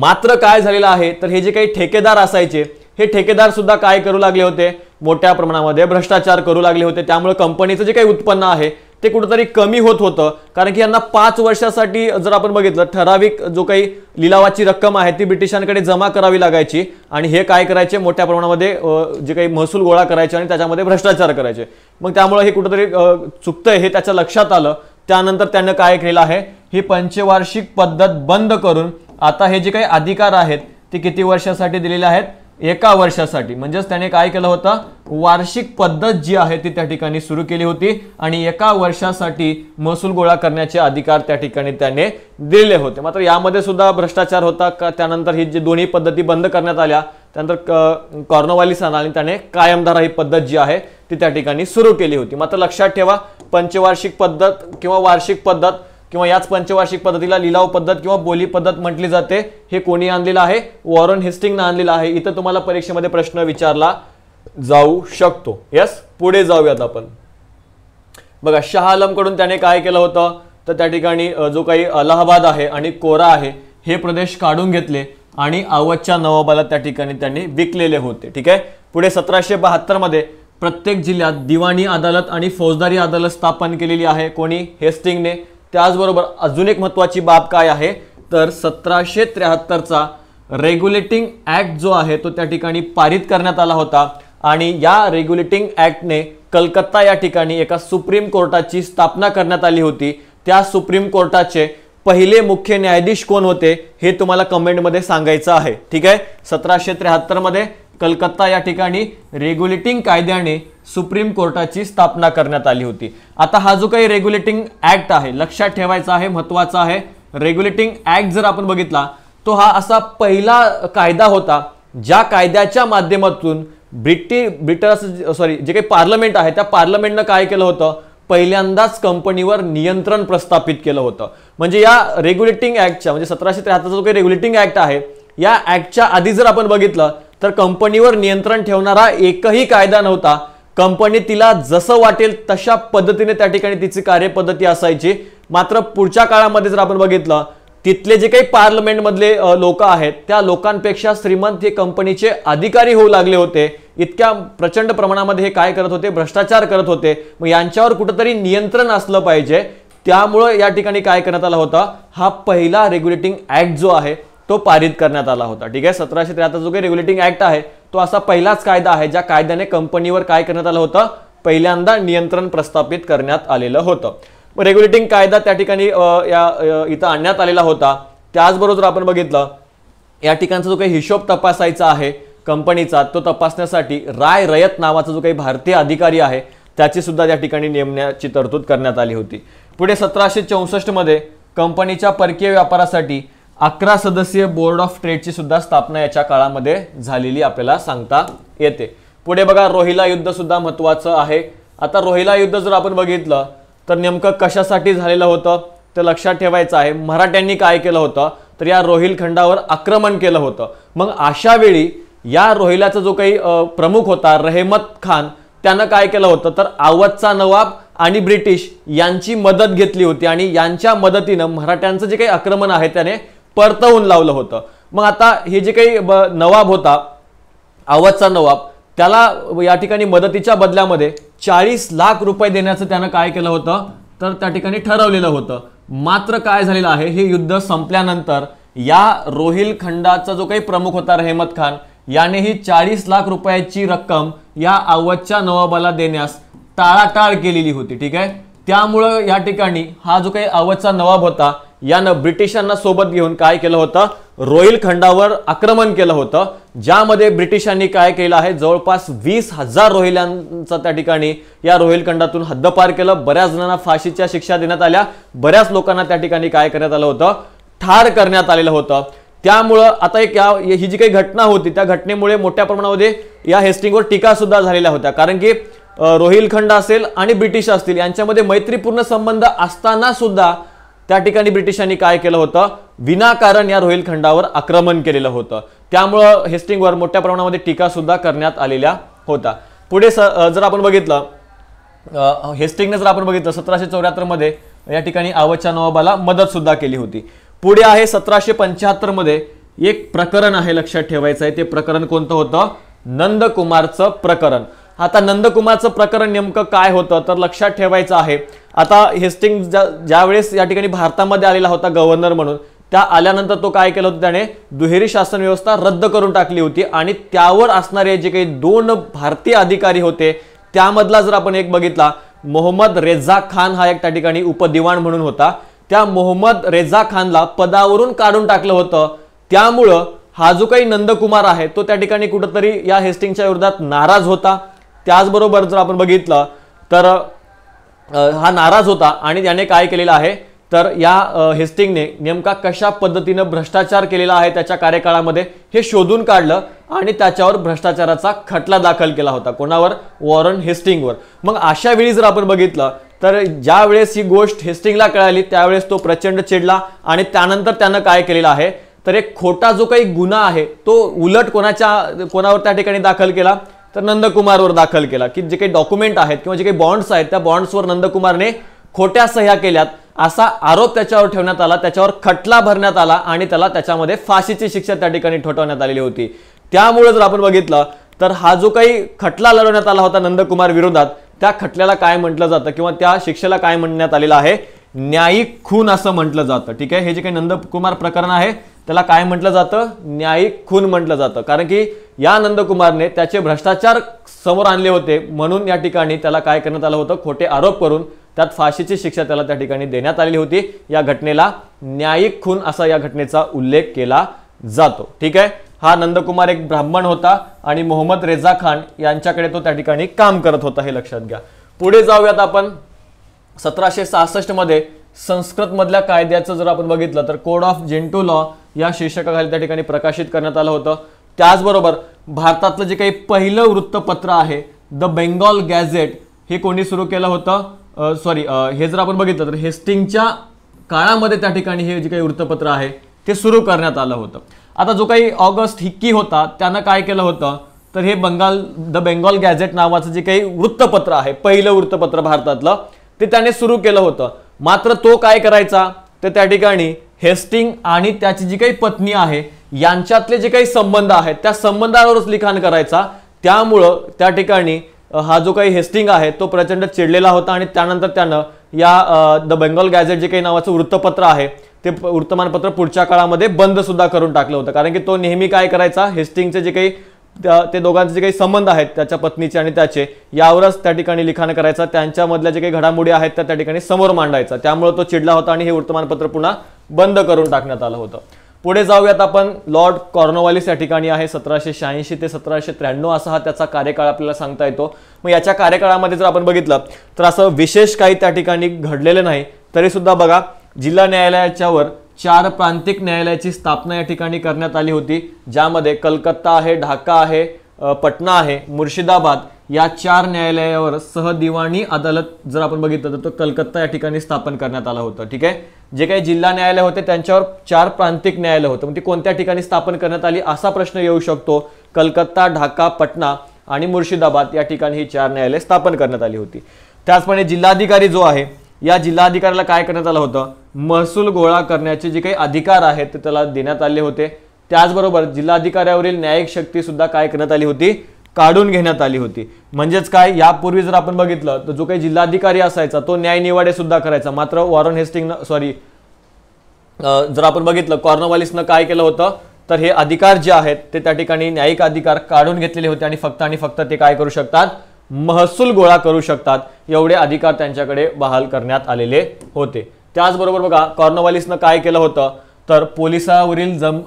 मात्र काय झालेलं आहे तर हे जे काही ठेकेदार असायचे हे ठेकेदार सुद्धा काय करू लागले होते मोठ्या प्रमाणामध्ये भ्रष्टाचार करू लागले होते त्यामुळे कंपनीचं जे काही उत्पन्न आहे ते कुठंतरी कमी होत होतं कारण की यांना पाच वर्षासाठी जर आपण बघितलं ठराविक जो काही लिलावाची रक्कम आहे ती ब्रिटिशांकडे जमा करावी लागायची आणि हे काय करायचे मोठ्या प्रमाणामध्ये जे काही महसूल गोळा करायचे आणि त्याच्यामध्ये भ्रष्टाचार करायचे मग त्यामुळे हे कुठंतरी चुकतंय हे त्याच्या लक्षात आलं त्यानंतर त्यानं काय केलं आहे ही पंचवार्षिक पद्धत बंद करून आता हे जे काही अधिकार आहेत ते किती वर्षासाठी दिलेले आहेत एका वर्षासाठी म्हणजेच त्याने काय केलं होतं वार्षिक पद्धत जी आहे ती त्या ठिकाणी सुरू केली होती आणि एका वर्षासाठी महसूल गोळा करण्याचे अधिकार त्या ठिकाणी त्याने दिले होते मात्र यामध्ये सुद्धा भ्रष्टाचार होता का त्यानंतर ही जी दोन्ही पद्धती बंद करण्यात आल्या त्यानंतर कॉर्नोवाली आणि त्याने कायमधारा ही पद्धत जी आहे ती त्या ठिकाणी सुरू केली होती मात्र लक्षात ठेवा पंचवार्षिक पद्धत किंवा वार्षिक पद्धत किंवा याच पंचवार्षिक पद्धतीला लिलाव पद्धत किंवा बोली पद्धत म्हटली जाते हे कोणी आणलेलं आहे वॉरन हिस्टिंगनं आणलेलं आहे इथं तुम्हाला परीक्षेमध्ये प्रश्न विचारला जाऊ शकतो यस पुढे जाऊयात आपण बघा शाह आलमकडून त्याने काय केलं होतं तर त्या ठिकाणी जो काही अलाहाबाद आहे आणि कोरा आहे हे प्रदेश काढून घेतले आणि अवधच्या नवाबाला त्या ठिकाणी त्यांनी विकलेले होते ठीक आहे पुढे सतराशे मध्ये प्रत्येक जिल्ह्यात दिवाणी अदालत आणि फौजदारी अदालत स्थापन केलेली आहे कोणी हेस्टिंगने त्याचबरोबर अजून एक महत्त्वाची बाब काय आहे तर सतराशे त्र्याहत्तरचा रेग्युलेटिंग ॲक्ट जो आहे तो त्या ठिकाणी पारित करण्यात आला होता आणि या रेग्युलेटिंग ॲक्टने कलकत्ता या ठिकाणी एका सुप्रीम कोर्टाची स्थापना करण्यात आली होती त्या सुप्रीम कोर्टाचे पहिले मुख्य न्यायाधीश कोण होते हे तुम्हाला कमेंटमध्ये सांगायचं आहे ठीक आहे सतराशे त्र्याहत्तरमध्ये कलकत्ता या ठिकाणी रेग्युलेटिंग कायद्याने सुप्रीम कोर्टाची स्थापना करण्यात आली होती आता हा जो काही रेग्युलेटिंग ऍक्ट आहे लक्षात ठेवायचा आहे महत्वाचा आहे रेग्युलेटिंग ऍक्ट जर आपण बघितला तो हा असा पहिला कायदा होता ज्या कायद्याच्या माध्यमातून ब्रिटिश ब्रिटन सॉरी जे काही पार्लमेंट आहे त्या पार्लमेंटनं काय केलं होतं पहिल्यांदाच कंपनीवर नियंत्रण प्रस्थापित केलं होतं म्हणजे या रेग्युलेटिंग ऍक्टच्या म्हणजे सतराशे त्र्याहत्तरचा जो काही रेग्युलेटिंग ऍक्ट आहे या ऍक्टच्या आधी जर आपण बघितलं तर कंपनीवर नियंत्रण ठेवणारा एकही कायदा नव्हता कंपनी तिला जसं वाटेल तशा पद्धतीने त्या ठिकाणी तिची कार्यपद्धती असायची मात्र पुढच्या काळामध्ये जर आपण बघितलं तिथले जे काही पार्लमेंटमधले लोक आहेत त्या लोकांपेक्षा श्रीमंत हे कंपनीचे अधिकारी होऊ लागले होते इतक्या प्रचंड प्रमाणामध्ये हे काय करत होते भ्रष्टाचार करत होते मग यांच्यावर कुठंतरी नियंत्रण असलं पाहिजे त्यामुळं या ठिकाणी काय करण्यात आला होता हा पहिला रेग्युलेटिंग ऍक्ट जो आहे तो पारित करण्यात आला होता ठीक आहे सतराशे त्र्याहत्तर जो काही रेग्युलेटिंग ऍक्ट आहे तो असा पहिलाच कायदा आहे ज्या कायद्याने कंपनीवर काय करण्यात आलं होतं पहिल्यांदा नियंत्रण प्रस्थापित करण्यात आलेलं होतं रेग्युलेटिंग कायदा त्या ठिकाणी या इथं आणण्यात आलेला होता त्याचबरोबर आपण बघितलं या ठिकाणचा जो काही हिशोब तपासायचा आहे कंपनीचा तो तपासण्यासाठी राय रयत नावाचा जो काही भारतीय अधिकारी आहे त्याची सुद्धा त्या ठिकाणी नेमण्याची तरतूद करण्यात आली होती पुढे सतराशे मध्ये कंपनीच्या परकीय व्यापारासाठी अकरा सदस्यीय बोर्ड ऑफ ट्रेडची सुद्धा स्थापना याच्या काळामध्ये झालेली आपल्याला सांगता येते पुढे बघा रोहिला युद्ध सुद्धा महत्त्वाचं आहे आता रोहिला युद्ध जर आपण बघितलं तर नेमकं कशासाठी झालेलं होतं ते लक्षात ठेवायचं आहे मराठ्यांनी काय केलं होतं तर या रोहिल खंडावर आक्रमण केलं होतं मग अशा वेळी या रोहिलाचा जो काही प्रमुख होता रहमत खान त्यानं काय केलं होतं तर आवतचा नवाब आणि ब्रिटिश यांची मदत घेतली होती आणि यांच्या मदतीनं मराठ्यांचं जे काही आक्रमण आहे त्याने परतवून लावलं होतं मग आता हे जे काही नवाब होता आवतचा नवाब त्याला या ठिकाणी मदतीच्या बदल्यामध्ये चाळीस लाख रुपये देण्याचं त्यानं काय केलं होतं तर त्या ठिकाणी ठरवलेलं होतं मात्र काय झालेलं आहे हे युद्ध संपल्यानंतर या रोहिल खंडाचा जो काही प्रमुख होता रहमत खान याने ही चाळीस लाख रुपयाची रक्कम या अवधच्या नवाबाला देण्यास टाळाटाळ केलेली होती ठीक आहे त्यामुळं या ठिकाणी हा जो काही आवजचा नवाब होता यानं ब्रिटिशांना सोबत घेऊन काय केलं होतं रोहिलखंडावर खंडावर आक्रमण केलं होतं ज्यामध्ये ब्रिटिशांनी काय केलं आहे जवळपास वीस हजार रोहिल्यांचा त्या ठिकाणी या रोहिल खंडातून हद्दपार केलं बऱ्याच जणांना फाशीच्या शिक्षा देण्यात आल्या बऱ्याच लोकांना त्या ठिकाणी काय करण्यात आलं होतं ठार करण्यात आलेलं होतं त्यामुळं आता एक या ही जी काही घटना होती त्या घटनेमुळे मोठ्या प्रमाणामध्ये या हेस्टिंगवर टीका सुद्धा झालेल्या होत्या कारण की रोहिलखंड असेल आणि ब्रिटिश असतील यांच्यामध्ये मैत्रीपूर्ण संबंध असताना सुद्धा त्या ठिकाणी ब्रिटिशांनी काय केलं होतं विनाकारण या रोहिलखंडावर खंडावर आक्रमण केलेलं होतं त्यामुळं हेस्टिंगवर मोठ्या प्रमाणामध्ये टीका सुद्धा करण्यात आलेल्या होता पुढे जर आपण बघितलं हेस्टिंगने जर आपण बघितलं सतराशे चौऱ्याहत्तरमध्ये या ठिकाणी आवच्या नवाबाला मदत सुद्धा केली होती पुढे आहे सतराशे पंच्याहत्तरमध्ये एक प्रकरण आहे लक्षात ठेवायचं आहे ते प्रकरण कोणतं होतं नंदकुमारचं प्रकरण आता नंदकुमारचं प्रकरण नेमकं काय होतं तर लक्षात ठेवायचं आहे आता हेस्टिंग ज्या ज्यावेळेस या ठिकाणी भारतामध्ये आलेला होता गव्हर्नर म्हणून त्या आल्यानंतर तो काय केलं होतं त्याने दुहेरी शासन व्यवस्था रद्द करून टाकली होती आणि त्यावर असणारे जे काही दोन भारतीय अधिकारी होते त्यामधला जर आपण एक बघितला मोहम्मद रेझा खान हा एक त्या ठिकाणी उपदिवाण म्हणून होता त्या मोहम्मद रेझा खानला पदावरून काढून टाकलं होतं त्यामुळं हा जो काही नंदकुमार आहे तो त्या ठिकाणी कुठंतरी या हेस्टिंगच्या विरोधात नाराज होता त्याचबरोबर जर आपण बघितलं तर हा नाराज होता आणि त्याने काय केलेलं आहे तर या हेस्टिंगने नेमका कशा पद्धतीनं भ्रष्टाचार केलेला आहे त्याच्या कार्यकाळामध्ये हे शोधून काढलं आणि त्याच्यावर भ्रष्टाचाराचा खटला दाखल केला होता कोणावर वॉरन हेस्टिंगवर मग अशा वेळी जर आपण बघितलं तर ज्या वेळेस ही गोष्ट हेस्टिंगला कळाली त्यावेळेस तो प्रचंड चिडला आणि त्यानंतर त्यानं काय केलेलं आहे तर एक खोटा जो काही गुन्हा आहे तो उलट कोणाच्या कोणावर त्या ठिकाणी दाखल केला तर नंदकुमारवर दाखल केला की जे काही डॉक्युमेंट आहेत किंवा जे काही बॉन्ड्स आहेत त्या बॉन्ड्सवर नंदकुमारने खोट्या सह्या केल्यात असा आरोप त्याच्यावर ठेवण्यात आला त्याच्यावर खटला भरण्यात आला आणि त्याला त्याच्यामध्ये फाशीची शिक्षा त्या ठिकाणी ठोठवण्यात आलेली होती त्यामुळे जर आपण बघितलं तर हा जो काही खटला लढवण्यात आला होता नंदकुमार विरोधात त्या खटल्याला काय म्हटलं जातं किंवा त्या शिक्षेला काय म्हणण्यात आलेलं आहे न्यायिक खून असं म्हटलं जातं ठीक आहे हे जे काही नंदकुमार प्रकरण आहे त्याला काय म्हटलं जातं न्यायिक खून म्हटलं जातं कारण की या नंदकुमारने त्याचे भ्रष्टाचार समोर आणले होते म्हणून या ठिकाणी त्याला काय करण्यात आलं होतं खोटे आरोप करून त्यात फाशीची शिक्षा त्याला त्या ठिकाणी देण्यात आलेली होती या घटनेला न्यायिक खून असा या घटनेचा उल्लेख केला जातो ठीक आहे हा नंदकुमार एक ब्राह्मण होता आणि मोहम्मद रेझा खान यांच्याकडे तो त्या ठिकाणी काम करत होता हे लक्षात घ्या पुढे जाऊयात आपण सतराशे सहासष्टमध्ये मधल्या कायद्याचं जर आपण बघितलं तर कोड ऑफ जेंटू लॉ या शीर्षकाखाली त्या ठिकाणी प्रकाशित करण्यात आलं होतं त्याचबरोबर भारतातलं जे काही पहिलं वृत्तपत्र आहे द बेंगॉल गॅझेट हे कोणी सुरू केलं होतं सॉरी हे जर आपण बघितलं तर हेस्टिंगच्या काळामध्ये त्या ठिकाणी हे जे काही वृत्तपत्र आहे ते सुरू करण्यात आलं होतं आता जो काही ऑगस्ट हिक्की होता त्यानं काय केलं होतं तर हे बंगाल द बेंगॉल गॅझेट नावाचं जे काही वृत्तपत्र आहे पहिलं वृत्तपत्र भारतातलं ते त्याने सुरू केलं होतं मात्र तो काय करायचा तर त्या ठिकाणी हेस्टिंग आणि त्याची जी काही पत्नी आहे यांच्यातले जे काही संबंध आहेत त्या संबंधावरच लिखाण करायचा त्यामुळं त्या ठिकाणी हा जो काही हेस्टिंग आहे तो प्रचंड चिडलेला होता आणि त्यानंतर त्यानं या द बेंगॉल गॅझेट जे काही नावाचं वृत्तपत्र आहे ते वृत्तमानपत्र पुढच्या काळामध्ये बंद सुद्धा करून टाकलं होतं कारण की तो नेहमी काय करायचा हेस्टिंगचे जे काही त्या ते दोघांचे जे काही संबंध आहेत त्याच्या पत्नीचे आणि त्याचे यावरच त्या ठिकाणी लिखाण करायचा त्यांच्यामधल्या जे काही घडामोडी आहेत त्या त्या ठिकाणी समोर मांडायचा त्यामुळे तो चिडला होता आणि हे वर्तमानपत्र पुन्हा बंद करून टाकण्यात आलं होतं पुढे जाऊयात आपण लॉर्ड कॉर्नोवालिस या ठिकाणी आहे सतराशे शहाऐंशी ते सतराशे त्र्याण्णव असा हा त्याचा कार्यकाळ आपल्याला सांगता येतो मग याच्या कार्यकाळामध्ये जर आपण बघितलं तर असं विशेष काही त्या ठिकाणी घडलेलं नाही तरीसुद्धा बघा जिल्हा न्यायालयाच्यावर चार प्रांतिक न्यायालयाची स्थापना या ठिकाणी करण्यात आली होती ज्यामध्ये कलकत्ता आहे ढाका आहे पटना आहे मुर्शिदाबाद या चार न्यायालयावर सहदिवाणी अदालत जर आपण बघितलं तर तो कलकत्ता या ठिकाणी स्थापन करण्यात आला होता ठीक आहे जे काही जिल्हा न्यायालय होते त्यांच्यावर चार प्रांतिक न्यायालय होतं ती म्हणजे कोणत्या ठिकाणी स्थापन करण्यात आली असा प्रश्न येऊ शकतो कलकत्ता ढाका पटना आणि मुर्शिदाबाद या ठिकाणी ही चार न्यायालय स्थापन करण्यात आली होती त्याचप्रमाणे जिल्हाधिकारी जो आहे या जिल्हाधिकाऱ्याला काय करण्यात आलं होतं महसूल गोळा करण्याचे जे काही अधिकार आहेत ते त्याला देण्यात आले होते त्याचबरोबर जिल्हाधिकाऱ्यावरील न्यायिक शक्तीसुद्धा काय करण्यात आली होती काढून घेण्यात आली होती म्हणजेच काय यापूर्वी जर आपण बघितलं तर जो काही जिल्हाधिकारी असायचा तो न्यायनिवाडे सुद्धा करायचा मात्र वॉरन हेस्टिंग सॉरी जर आपण बघितलं कॉर्नवालिसनं काय केलं होतं तर हे अधिकार जे आहेत ते त्या ठिकाणी न्यायिक अधिकार काढून घेतलेले होते आणि फक्त आणि फक्त ते काय करू शकतात महसूल गोळा करू शकतात एवढे अधिकार त्यांच्याकडे बहाल करण्यात आलेले होते त्याचबरोबर बघा कॉर्नवालिसनं काय केलं होतं तर पोलिसावरील जम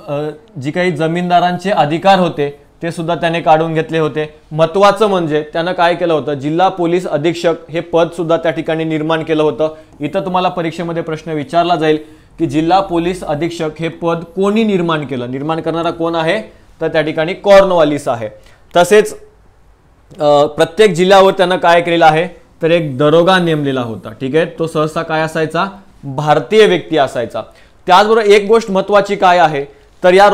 जी काही जमीनदारांचे अधिकार होते ते सुद्धा त्याने काढून घेतले होते महत्वाचं म्हणजे त्यानं काय केलं होतं जिल्हा पोलीस अधीक्षक हे पदसुद्धा त्या ठिकाणी निर्माण केलं होतं इथं तुम्हाला परीक्षेमध्ये प्रश्न विचारला जाईल की जिल्हा पोलीस अधीक्षक हे पद कोणी निर्माण केलं निर्माण करणारा कोण आहे तर त्या ठिकाणी कॉर्नवालिस आहे तसेच प्रत्येक जिल्ह्यावर त्यांना काय केलेलं आहे तर एक दरोगा नेमलेला होता ठीक आहे तो सहसा काय असायचा भारतीय व्यक्ती असायचा त्याचबरोबर एक गोष्ट महत्वाची काय आहे तर या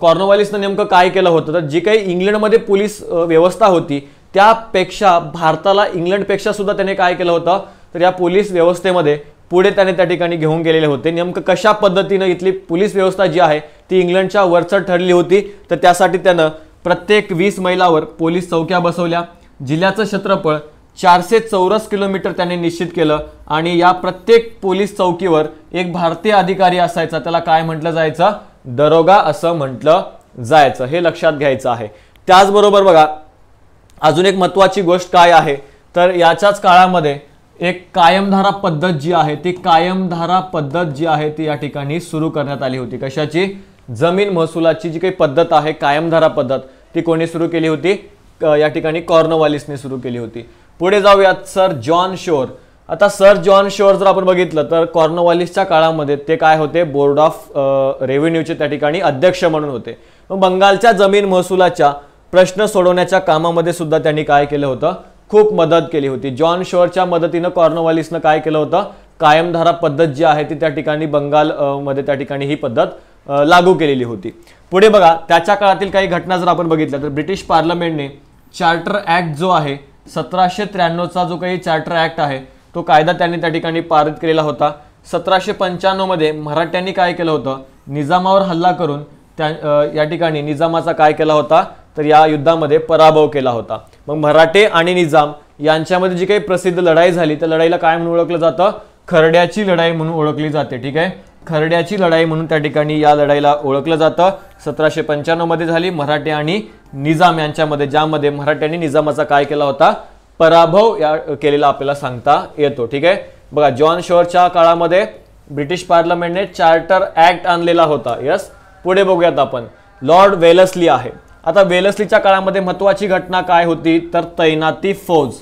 कॉर्नोवालिसनं नेमकं काय केलं होतं तर जी काही इंग्लंडमध्ये पोलीस व्यवस्था होती त्यापेक्षा भारताला इंग्लंडपेक्षा सुद्धा त्याने काय केलं होतं तर या पोलीस व्यवस्थेमध्ये पुढे त्याने त्या ठिकाणी घेऊन गेलेले होते नेमकं कशा पद्धतीनं इथली पोलीस व्यवस्था जी आहे ती इंग्लंडच्या वरचढ ठरली होती तर त्यासाठी त्यानं प्रत्येक वीस मैलावर पोलीस चौक्या बसवल्या जिल्ह्याचं क्षेत्रफळ चारशे चौरस किलोमीटर त्यांनी निश्चित केलं आणि या प्रत्येक पोलीस चौकीवर एक भारतीय अधिकारी असायचा त्याला काय म्हटलं जायचं दरोगा असं म्हटलं जायचं हे लक्षात घ्यायचं आहे त्याचबरोबर बघा अजून एक महत्वाची गोष्ट काय आहे तर याच्याच काळामध्ये एक कायमधारा पद्धत जी आहे ती कायमधारा पद्धत जी आहे ती या ठिकाणी सुरू करण्यात आली होती कशाची जमीन महसुलाची जी काही पद्धत आहे कायमधारा पद्धत ती कोणी सुरू केली होती या ठिकाणी कॉर्नवालिसने सुरू केली होती पुढे जाऊयात सर जॉन शोर आता सर जॉन शोर जर आपण बघितलं तर कॉर्नोवालिसच्या काळामध्ये ते काय होते बोर्ड ऑफ रेव्हेन्यूचे त्या ठिकाणी अध्यक्ष म्हणून होते बंगालच्या जमीन महसुलाच्या प्रश्न सोडवण्याच्या कामामध्ये सुद्धा त्यांनी काय केलं होतं खूप मदत केली होती जॉन शोरच्या मदतीनं कॉर्नोवालिसनं काय केलं होतं कायमधारा पद्धत जी आहे ती त्या ठिकाणी बंगाल मध्ये त्या ठिकाणी ही पद्धत लागू केलेली होती पुढे बघा त्याच्या काळातील काही घटना जर आपण बघितल्या तर ब्रिटिश पार्लमेंटने चार्टर ऍक्ट जो आहे सतराशे त्र्याण्णवचा जो काही चार्टर ॲक्ट आहे तो कायदा त्यांनी त्या ठिकाणी पारित केलेला होता सतराशे पंच्याण्णवमध्ये मराठ्यांनी काय केलं होतं निजामावर हल्ला करून त्या या ठिकाणी निजामाचा काय केला होता तर या युद्धामध्ये पराभव केला होता मग मराठे आणि निजाम यांच्यामध्ये जी काही प्रसिद्ध लढाई झाली त्या लढाईला काय म्हणून ओळखलं जातं खरड्याची लढाई म्हणून ओळखली जाते ठीक आहे खरड्याची लढाई म्हणून त्या ठिकाणी या लढाईला ओळखलं जातं सतराशे पंच्याण्णवमध्ये झाली मराठे आणि निजाम यांच्यामध्ये ज्यामध्ये मराठ्यांनी निजामाचा काय केला होता पराभव या केलेला आपल्याला सांगता येतो ठीक आहे बघा जॉन शोअरच्या काळामध्ये ब्रिटिश पार्लमेंटने चार्टर ऍक्ट आणलेला होता यस पुढे बघूयात आपण लॉर्ड वेलसली आहे आता वेलसलीच्या काळामध्ये महत्वाची घटना काय होती तर तैनाती फौज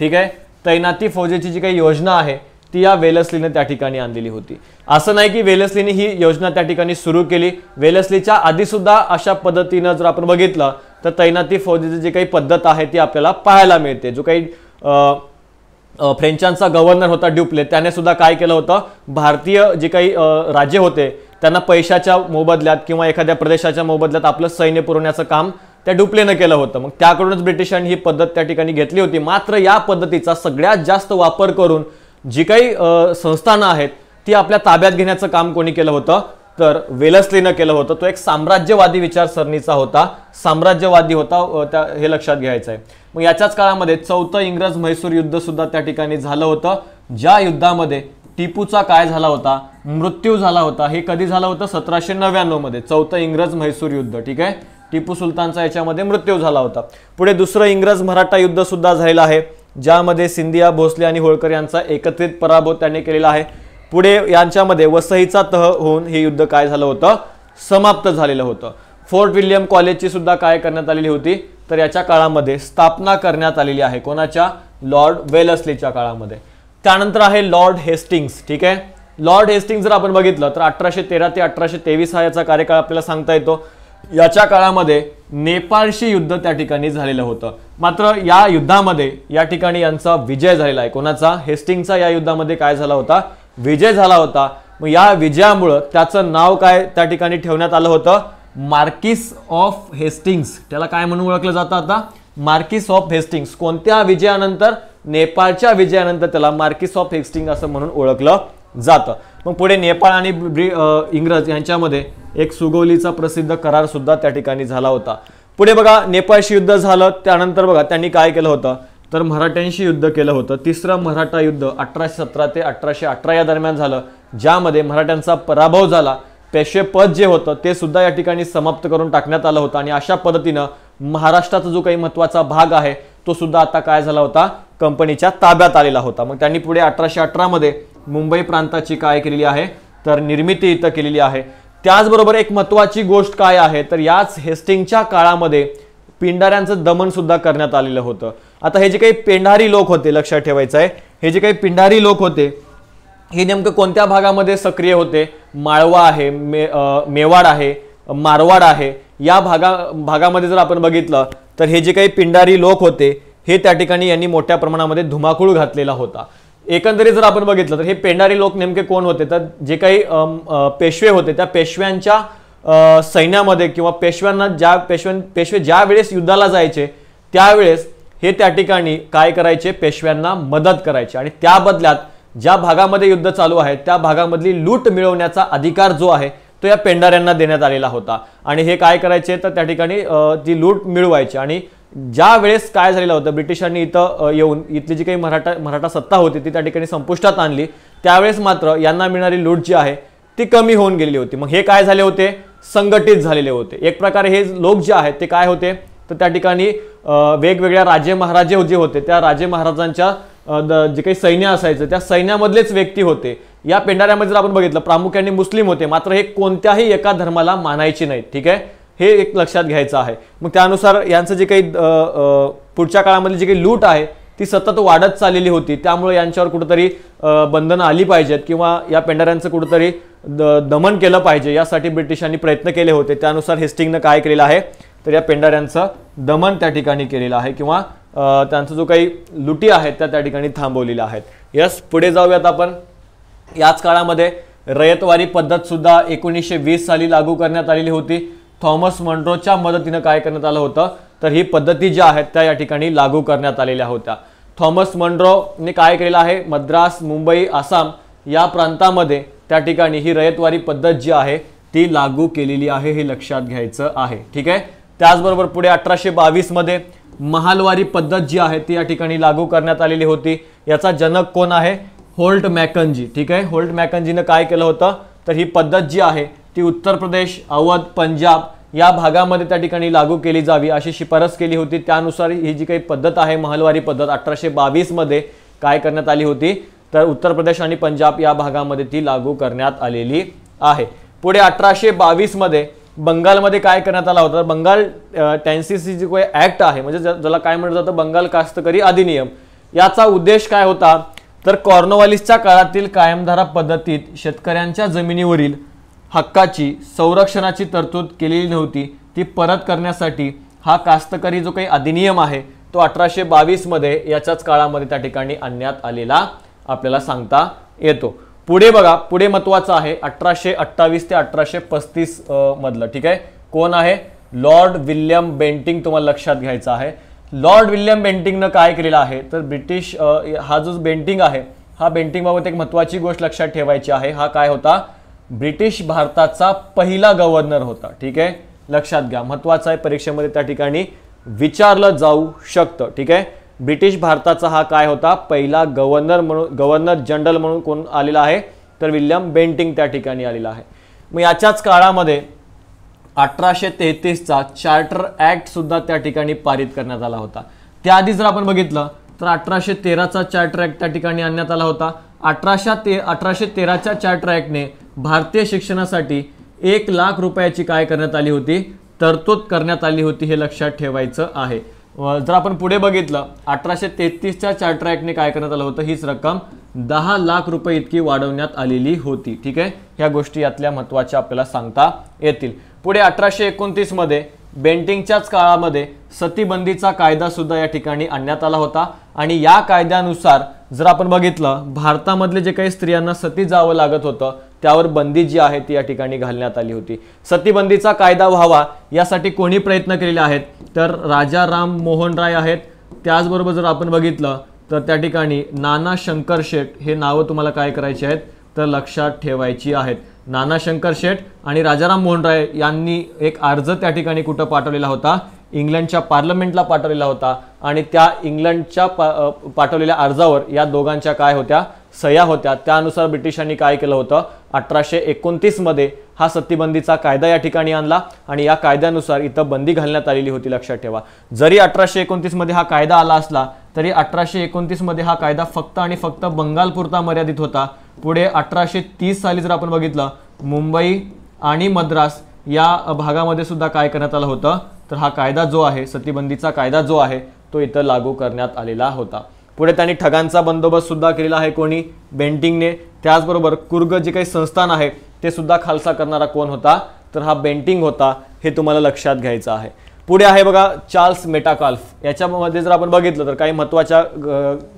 ठीक आहे तैनाती फौजेची जी काही योजना आहे ती या वेलसलीने त्या ठिकाणी आणलेली होती असं नाही की वेलसलीने ही योजना त्या ठिकाणी सुरू केली वेलसलीच्या आधीसुद्धा अशा पद्धतीनं जर आपण बघितलं तर तैनाती फौजीची जी काही पद्धत आहे ती आपल्याला पाहायला मिळते जो काही फ्रेंचांचा गव्हर्नर होता ड्युप्ले त्याने सुद्धा काय केलं होतं भारतीय जे काही राजे होते त्यांना पैशाच्या मोबदल्यात किंवा एखाद्या प्रदेशाच्या मोबदल्यात आपलं सैन्य पुरवण्याचं काम त्या डुपलेनं केलं होतं मग त्याकडूनच ब्रिटिशांनी ही पद्धत त्या ठिकाणी घेतली होती मात्र या पद्धतीचा सगळ्यात जास्त वापर करून जी काही संस्थानं आहेत ती आपल्या ताब्यात घेण्याचं काम कोणी केलं होतं तर वेलस्लीनं केलं होतं तो एक साम्राज्यवादी विचारसरणीचा होता साम्राज्यवादी होता त्या हे लक्षात घ्यायचं आहे मग याच्याच काळामध्ये चौथं इंग्रज म्हैसूर युद्ध सुद्धा त्या ठिकाणी झालं होतं ज्या युद्धामध्ये टिपूचा काय झाला होता मृत्यू झाला होता हे कधी झालं होतं सतराशे नव्याण्णवमध्ये चौथं इंग्रज म्हैसूर युद्ध ठीक आहे टिपू सुलतानचा याच्यामध्ये मृत्यू झाला होता पुढे दुसरं इंग्रज मराठा युद्ध सुद्धा झालेलं आहे ज्यामध्ये सिंधिया भोसले आणि होळकर यांचा एकत्रित पराभव त्यांनी केलेला आहे पुढे यांच्यामध्ये वसईचा तह होऊन हे युद्ध काय झालं होतं समाप्त झालेलं होतं फोर्ट विल्यम कॉलेजची सुद्धा काय करण्यात आलेली होती तर याच्या काळामध्ये स्थापना करण्यात आलेली आहे कोणाच्या लॉर्ड वेलसलीच्या काळामध्ये त्यानंतर आहे लॉर्ड हेस्टिंग्स ठीक आहे लॉर्ड हेस्टिंग जर आपण बघितलं तर अठराशे तेरा ते अठराशे तेवीस हा याचा कार्यकाळ आपल्याला सांगता येतो याच्या काळामध्ये नेपाळशी युद्ध त्या ठिकाणी झालेलं होतं मात्र या युद्धामध्ये या ठिकाणी यांचा विजय झालेला आहे कोणाचा हेस्टिंगचा या युद्धामध्ये काय झाला होता विजय झाला होता मग या विजयामुळं त्याचं नाव काय त्या ठिकाणी ठेवण्यात आलं होतं मार्किस ऑफ हेस्टिंग्स त्याला काय म्हणून ओळखलं जातं आता मार्किस ऑफ हेस्टिंग्स कोणत्या विजयानंतर नेपाळच्या विजयानंतर त्याला मार्किस ऑफ हेस्टिंग असं म्हणून ओळखलं जातं मग पुढे नेपाळ आणि इंग्रज यांच्यामध्ये एक सुगोलीचा प्रसिद्ध करार सुद्धा त्या ठिकाणी झाला होता पुढे बघा नेपाळशी युद्ध झालं त्यानंतर बघा त्यांनी काय केलं होतं तर मराठ्यांशी युद्ध केलं होतं तिसरं मराठा युद्ध अठराशे सतरा ते अठराशे अठरा या दरम्यान झालं ज्यामध्ये मराठ्यांचा पराभव झाला पेशवे पद जे होतं ते सुद्धा या ठिकाणी समाप्त करून टाकण्यात आलं होतं आणि अशा पद्धतीनं महाराष्ट्राचा जो काही महत्त्वाचा भाग आहे तो सुद्धा आता काय झाला होता कंपनीच्या ताब्यात आलेला होता मग त्यांनी पुढे अठराशे अठरामध्ये मुंबई प्रांताची काय केलेली आहे तर निर्मिती इथं केलेली आहे त्याचबरोबर एक महत्वाची गोष्ट काय आहे तर याच हेस्टिंगच्या काळामध्ये पिंडाऱ्यांचं सुद्धा करण्यात आलेलं होतं आता हे जे काही पेंढारी लोक होते लक्षात ठेवायचं आहे हे जे काही पिंढारी लोक होते हे नेमकं कोणत्या भागामध्ये सक्रिय होते माळवा आहे मे मेवाड आहे मारवाड आहे या भागा भागामध्ये जर आपण बघितलं तर हे जे काही पिंडारी लोक होते हे त्या ठिकाणी यांनी मोठ्या प्रमाणामध्ये धुमाकूळ घातलेला होता एकंदरीत जर आपण बघितलं तर हे पेंडारी लोक नेमके कोण होते तर जे काही पेशवे होते त्या पेशव्यांच्या सैन्यामध्ये किंवा पेशव्यांना ज्या पेशव्यां पेशवे ज्या वेळेस युद्धाला जायचे त्यावेळेस हे त्या ठिकाणी काय करायचे पेशव्यांना मदत करायचे आणि त्या बदल्यात ज्या भागामध्ये युद्ध चालू आहे त्या भागामधली लूट मिळवण्याचा अधिकार जो आहे तो या पेंडाऱ्यांना देण्यात आलेला होता आणि हे काय करायचे तर त्या ठिकाणी ती लूट मिळवायची आणि ज्या वेळेस काय झालेलं होतं ब्रिटिशांनी इथं येऊन इथली जी काही मराठा मराठा सत्ता होती ती त्या ठिकाणी संपुष्टात आणली त्यावेळेस मात्र यांना मिळणारी लूट जी आहे ती कमी होऊन गेली होती मग हे काय झाले होते संघटित झालेले होते एक प्रकारे हे लोक जे आहेत ते काय होते तर त्या ठिकाणी वेगवेगळ्या राजे महाराजे जे होते त्या राजे महाराजांच्या जे काही सैन्य असायचं त्या सैन्यामधलेच व्यक्ती होते या पेंढाऱ्यामध्ये जर आपण बघितलं प्रामुख्याने मुस्लिम होते मात्र हे कोणत्याही एका धर्माला मानायचे नाहीत ठीक आहे हे एक लक्षात घ्यायचं आहे मग त्यानुसार यांचं जे काही पुढच्या काळामध्ये जी काही लूट आहे ती सतत वाढत चाललेली होती त्यामुळे यांच्यावर कुठंतरी बंधनं आली पाहिजेत किंवा या पेंढाऱ्यांचं कुठंतरी दमन केलं पाहिजे यासाठी ब्रिटिशांनी प्रयत्न केले होते त्यानुसार हेस्टिंगनं काय केलेलं आहे तर या पेंढाऱ्यांचं दमन त्या ठिकाणी केलेलं आहे किंवा त्यांचा जो काही लुटी आहेत त्या त्या ठिकाणी थांबवलेल्या आहेत यस पुढे जाऊयात आपण याच काळामध्ये रयतवारी पद्धतसुद्धा एकोणीसशे वीस साली लागू करण्यात आलेली होती थॉमस मंड्रोच्या मदतीनं काय करण्यात आलं होतं तर ही पद्धती ज्या आहेत त्या या ठिकाणी लागू करण्यात आलेल्या होत्या थॉमस मंड्रोने काय केलेलं आहे मद्रास मुंबई आसाम या प्रांतामध्ये त्या ठिकाणी ही रयतवारी पद्धत जी आहे ती लागू केलेली आहे हे लक्षात घ्यायचं आहे ठीक आहे त्याचबरोबर पुढे अठराशे बावीसमध्ये महालवारी पद्धत जी आहे ती या ठिकाणी लागू करण्यात आलेली होती याचा जनक कोण आहे होल्ट मॅकनजी ठीक आहे होल्ट मॅकनजीनं काय केलं होतं तर ही पद्धत जी आहे ती उत्तर प्रदेश अवध पंजाब या भागामध्ये त्या ठिकाणी लागू केली जावी अशी शिफारस केली होती त्यानुसार ही जी काही पद्धत आहे महलवारी पद्धत अठराशे बावीसमध्ये काय करण्यात आली होती तर उत्तर प्रदेश आणि पंजाब या भागामध्ये ती लागू करण्यात आलेली आहे पुढे अठराशे बावीसमध्ये बंगालमध्ये काय करण्यात आला होता बंगाल सी जी काही ॲक्ट आहे म्हणजे ज्याला काय म्हटलं जातं बंगाल कास्तकरी अधिनियम याचा उद्देश काय होता तर कॉर्नोवालिसच्या काळातील कायमधारा पद्धतीत शेतकऱ्यांच्या जमिनीवरील हक्काची संरक्षणाची तरतूद केलेली नव्हती ती परत करण्यासाठी हा कास्तकरी जो काही अधिनियम आहे तो अठराशे बावीसमध्ये याच्याच काळामध्ये त्या ठिकाणी आणण्यात आलेला आपल्याला सांगता येतो पुढे बघा पुढे महत्त्वाचं आहे अठराशे अठ्ठावीस ते अठराशे पस्तीस मधलं ठीक आहे कोण आहे लॉर्ड विल्यम बेंटिंग तुम्हाला लक्षात घ्यायचं आहे लॉर्ड विल्यम बेंटिंगनं काय केलेलं आहे तर ब्रिटिश हा जो बेंटिंग आहे हा बेंटिंगबाबत एक महत्त्वाची गोष्ट लक्षात ठेवायची आहे हा काय होता ब्रिटिश भारताचा पहिला गव्हर्नर होता ठीक आहे लक्षात घ्या महत्वाचा आहे परीक्षेमध्ये त्या ठिकाणी विचारलं जाऊ शकतं ठीक आहे ब्रिटिश भारताचा हा काय होता पहिला गव्हर्नर म्हणून गव्हर्नर जनरल म्हणून कोण आलेला आहे तर विल्यम बेंटिंग त्या ठिकाणी आलेला आहे मग याच्याच काळामध्ये अठराशे तेहतीसचा चार्टर ऍक्ट सुद्धा त्या ठिकाणी पारित करण्यात आला होता त्याआधी जर आपण बघितलं तर अठराशे तेराचा चार्टर ऍक्ट त्या ठिकाणी आणण्यात आला होता अठराशे ते अठराशे तेराच्या चार्टर ॲक्टने भारतीय शिक्षणासाठी एक लाख रुपयाची काय करण्यात आली होती तरतूद करण्यात आली होती हे लक्षात ठेवायचं आहे जर आपण पुढे बघितलं अठराशे तेहतीसच्या चार्टर ॲक्टने काय करण्यात आलं होतं हीच रक्कम दहा लाख रुपये इतकी वाढवण्यात आलेली होती ठीक आहे ह्या गोष्टी यातल्या महत्त्वाच्या आपल्याला सांगता येतील पुढे अठराशे एकोणतीसमध्ये बेंटिंगच्याच काळामध्ये सतीबंदीचा कायदासुद्धा या ठिकाणी आणण्यात आला होता आणि या कायद्यानुसार जर आपण बघितलं भारतामधले जे काही स्त्रियांना सती जावं लागत होतं त्यावर बंदी जी आहे ती या ठिकाणी घालण्यात आली होती सतीबंदीचा कायदा व्हावा यासाठी कोणी प्रयत्न केलेले आहेत तर राजा राम मोहन राय आहेत त्याचबरोबर जर आपण बघितलं तर त्या ठिकाणी नाना शंकर शेठ हे नावं तुम्हाला काय करायची आहेत तर लक्षात ठेवायची आहेत नाना शंकर शेठ आणि राजाराम मोहन राय यांनी एक अर्ज त्या ठिकाणी कुठं पाठवलेला होता इंग्लंडच्या पार्लमेंटला पाठवलेला होता आणि त्या इंग्लंडच्या पाठवलेल्या अर्जावर या दोघांच्या काय होत्या सह्या होत्या त्यानुसार ब्रिटिशांनी काय केलं होतं अठराशे एकोणतीसमध्ये हा सत्तीबंदीचा कायदा या ठिकाणी आणला आणि या कायद्यानुसार इथं बंदी घालण्यात आलेली होती लक्षात ठेवा जरी अठराशे एकोणतीसमध्ये हा कायदा आला असला तरी अठराशे एकोणतीसमध्ये हा कायदा फक्त आणि फक्त बंगालपुरता मर्यादित होता पुढे अठराशे तीस साली जर आपण बघितलं मुंबई आणि मद्रास या भागामध्ये सुद्धा काय करण्यात आलं होतं तर हा कायदा जो आहे सतीबंदीचा कायदा जो आहे तो इथं लागू करण्यात आलेला होता पुढे त्यांनी ठगांचा बंदोबस्त सुद्धा केलेला आहे कोणी बेंटिंगने त्याचबरोबर कुर्ग जे काही संस्थान आहे ते सुद्धा खालसा करणारा कोण होता तर हा बेंटिंग होता हे तुम्हाला लक्षात घ्यायचं आहे पुढे आहे बघा चार्ल्स मेटाकाल्फ याच्यामध्ये जर आपण बघितलं तर काही महत्त्वाच्या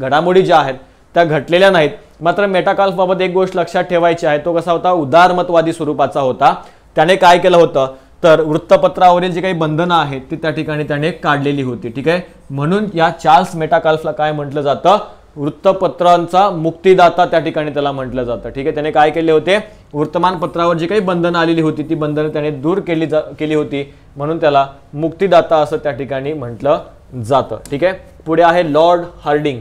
घडामोडी ज्या आहेत त्या घटलेल्या नाहीत मात्र मेटाकाल्फबाबत एक गोष्ट लक्षात ठेवायची आहे तो कसा होता उदारमतवादी स्वरूपाचा होता त्याने काय केलं होतं तर वृत्तपत्रावरील जी काही बंधनं आहेत ती त्या ठिकाणी त्याने काढलेली होती ठीक आहे म्हणून या चार्ल्स मेटाकाल्फला काय म्हटलं जातं वृत्तपत्रांचा मुक्तीदाता त्या ठिकाणी त्याला म्हटलं जातं ठीक आहे त्याने काय केले होते वर्तमानपत्रावर जी काही बंधनं आलेली होती ती बंधनं त्याने दूर केली जा केली होती म्हणून त्याला मुक्तीदाता असं त्या ठिकाणी म्हटलं जातं ठीक आहे पुढे आहे लॉर्ड हार्डिंग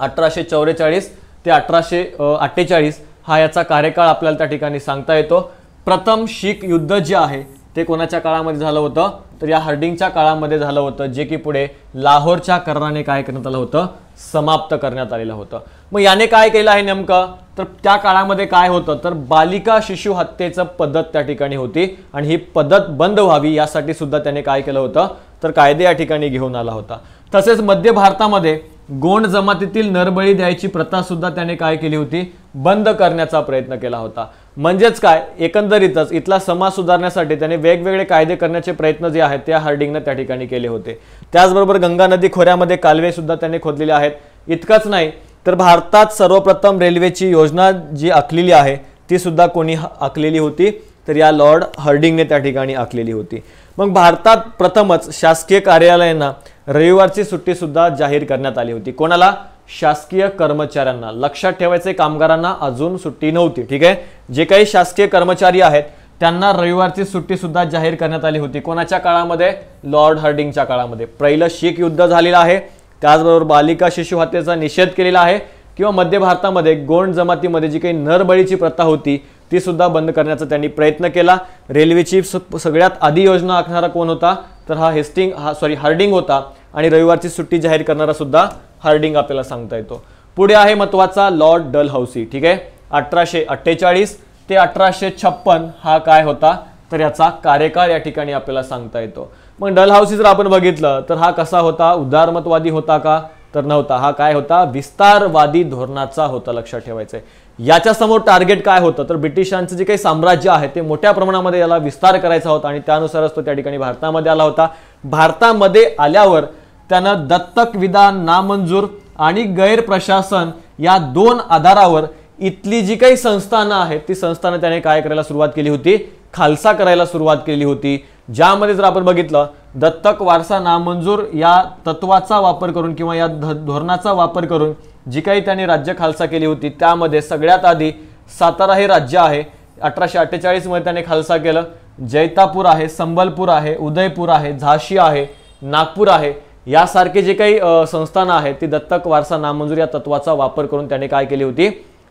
अठराशे चौवेचाळीस ते अठराशे अठ्ठेचाळीस हा याचा कार्यकाळ आपल्याला त्या ठिकाणी सांगता येतो प्रथम शीख युद्ध जे आहे ते कोणाच्या काळामध्ये झालं होतं तर या हर्डिंगच्या काळामध्ये झालं होतं जे की पुढे लाहोरच्या कराराने काय करण्यात आलं होतं समाप्त करण्यात आलेलं होतं मग याने काय केलं आहे नेमकं तर त्या काळामध्ये काय होतं तर बालिका शिशु हत्येचं पद्धत त्या ठिकाणी होती आणि ही पद्धत बंद व्हावी यासाठी सुद्धा त्याने काय केलं होतं तर कायदे या ठिकाणी घेऊन आला होता तसेच मध्य भारतामध्ये गोंड जमातीतील नरबळी द्यायची प्रथा सुद्धा त्याने काय केली होती बंद करण्याचा प्रयत्न केला होता म्हणजेच काय एकंदरीतच इथला समाज सुधारण्यासाठी त्याने वेगवेगळे कायदे करण्याचे प्रयत्न जे आहेत त्या हार्डिंगनं त्या ठिकाणी केले होते त्याचबरोबर गंगा नदी खोऱ्यामध्ये कालवे सुद्धा त्यांनी खोदलेले आहेत इतकंच नाही तर भारतात सर्वप्रथम रेल्वेची योजना जी आखलेली आहे ती सुद्धा कोणी आखलेली होती तर या लॉर्ड हर्डिंगने त्या ठिकाणी आखलेली होती मग भारतात प्रथमच शासकीय कार्यालयांना रविवारची सुट्टीसुद्धा जाहीर करण्यात आली होती कोणाला शासकीय कर्मचाऱ्यांना लक्षात ठेवायचे कामगारांना अजून सुट्टी नव्हती ठीक आहे जे काही शासकीय कर्मचारी आहेत त्यांना रविवारची सुट्टी सुद्धा जाहीर करण्यात आली होती कोणाच्या काळामध्ये लॉर्ड हर्डिंगच्या काळामध्ये पहिलं शीख युद्ध झालेलं आहे त्याचबरोबर बालिका शिशु हत्येचा निषेध केलेला आहे किंवा मध्य भारतामध्ये गोंड जमातीमध्ये जी काही नरबळीची प्रथा होती ती सुद्धा बंद करण्याचा त्यांनी प्रयत्न केला रेल्वेची सगळ्यात आधी योजना आखणारा कोण होता तर हा हेस्टिंग हा सॉरी हार्डिंग होता आणि रविवारची सुट्टी जाहीर करणारा सुद्धा हार्डिंग आपल्याला सांगता येतो पुढे आहे महत्वाचा लॉर्ड डलहौसी ठीक आहे अठराशे अठ्ठेचाळीस ते अठराशे छप्पन हा काय होता तर याचा कार्यकाळ या ठिकाणी आपल्याला सांगता येतो मग डलहाऊसी जर आपण बघितलं तर हा कसा होता उदारमतवादी होता का तर नव्हता हा काय होता विस्तारवादी धोरणाचा होता लक्षात ठेवायचंय याच्यासमोर टार्गेट काय होतं तर ब्रिटिशांचं जे काही साम्राज्य आहे ते मोठ्या प्रमाणामध्ये याला विस्तार करायचा होता आणि त्यानुसारच तो त्या ठिकाणी भारतामध्ये आला होता भारतामध्ये आल्यावर त्यानं दत्तक विधान नामंजूर आणि गैरप्रशासन या दोन आधारावर इथली जी काही संस्थानं आहेत ती संस्थानं त्याने काय करायला सुरुवात केली होती खालसा करायला सुरुवात केली होती ज्यामध्ये जर आपण बघितलं दत्तक वारसा नामंजूर या तत्वाचा वापर करून किंवा या धोरणाचा वापर करून जी काही त्यांनी राज्य खालसा केली होती त्यामध्ये सगळ्यात आधी सातारा हे राज्य आहे अठराशे अठ्ठेचाळीसमध्ये त्याने खालसा केलं जैतापूर आहे संबलपूर आहे उदयपूर आहे झाशी आहे नागपूर आहे यासारखे जे काही संस्थानं आहेत ती दत्तक वारसा नामंजूर या तत्वाचा वापर करून त्याने काय केली होती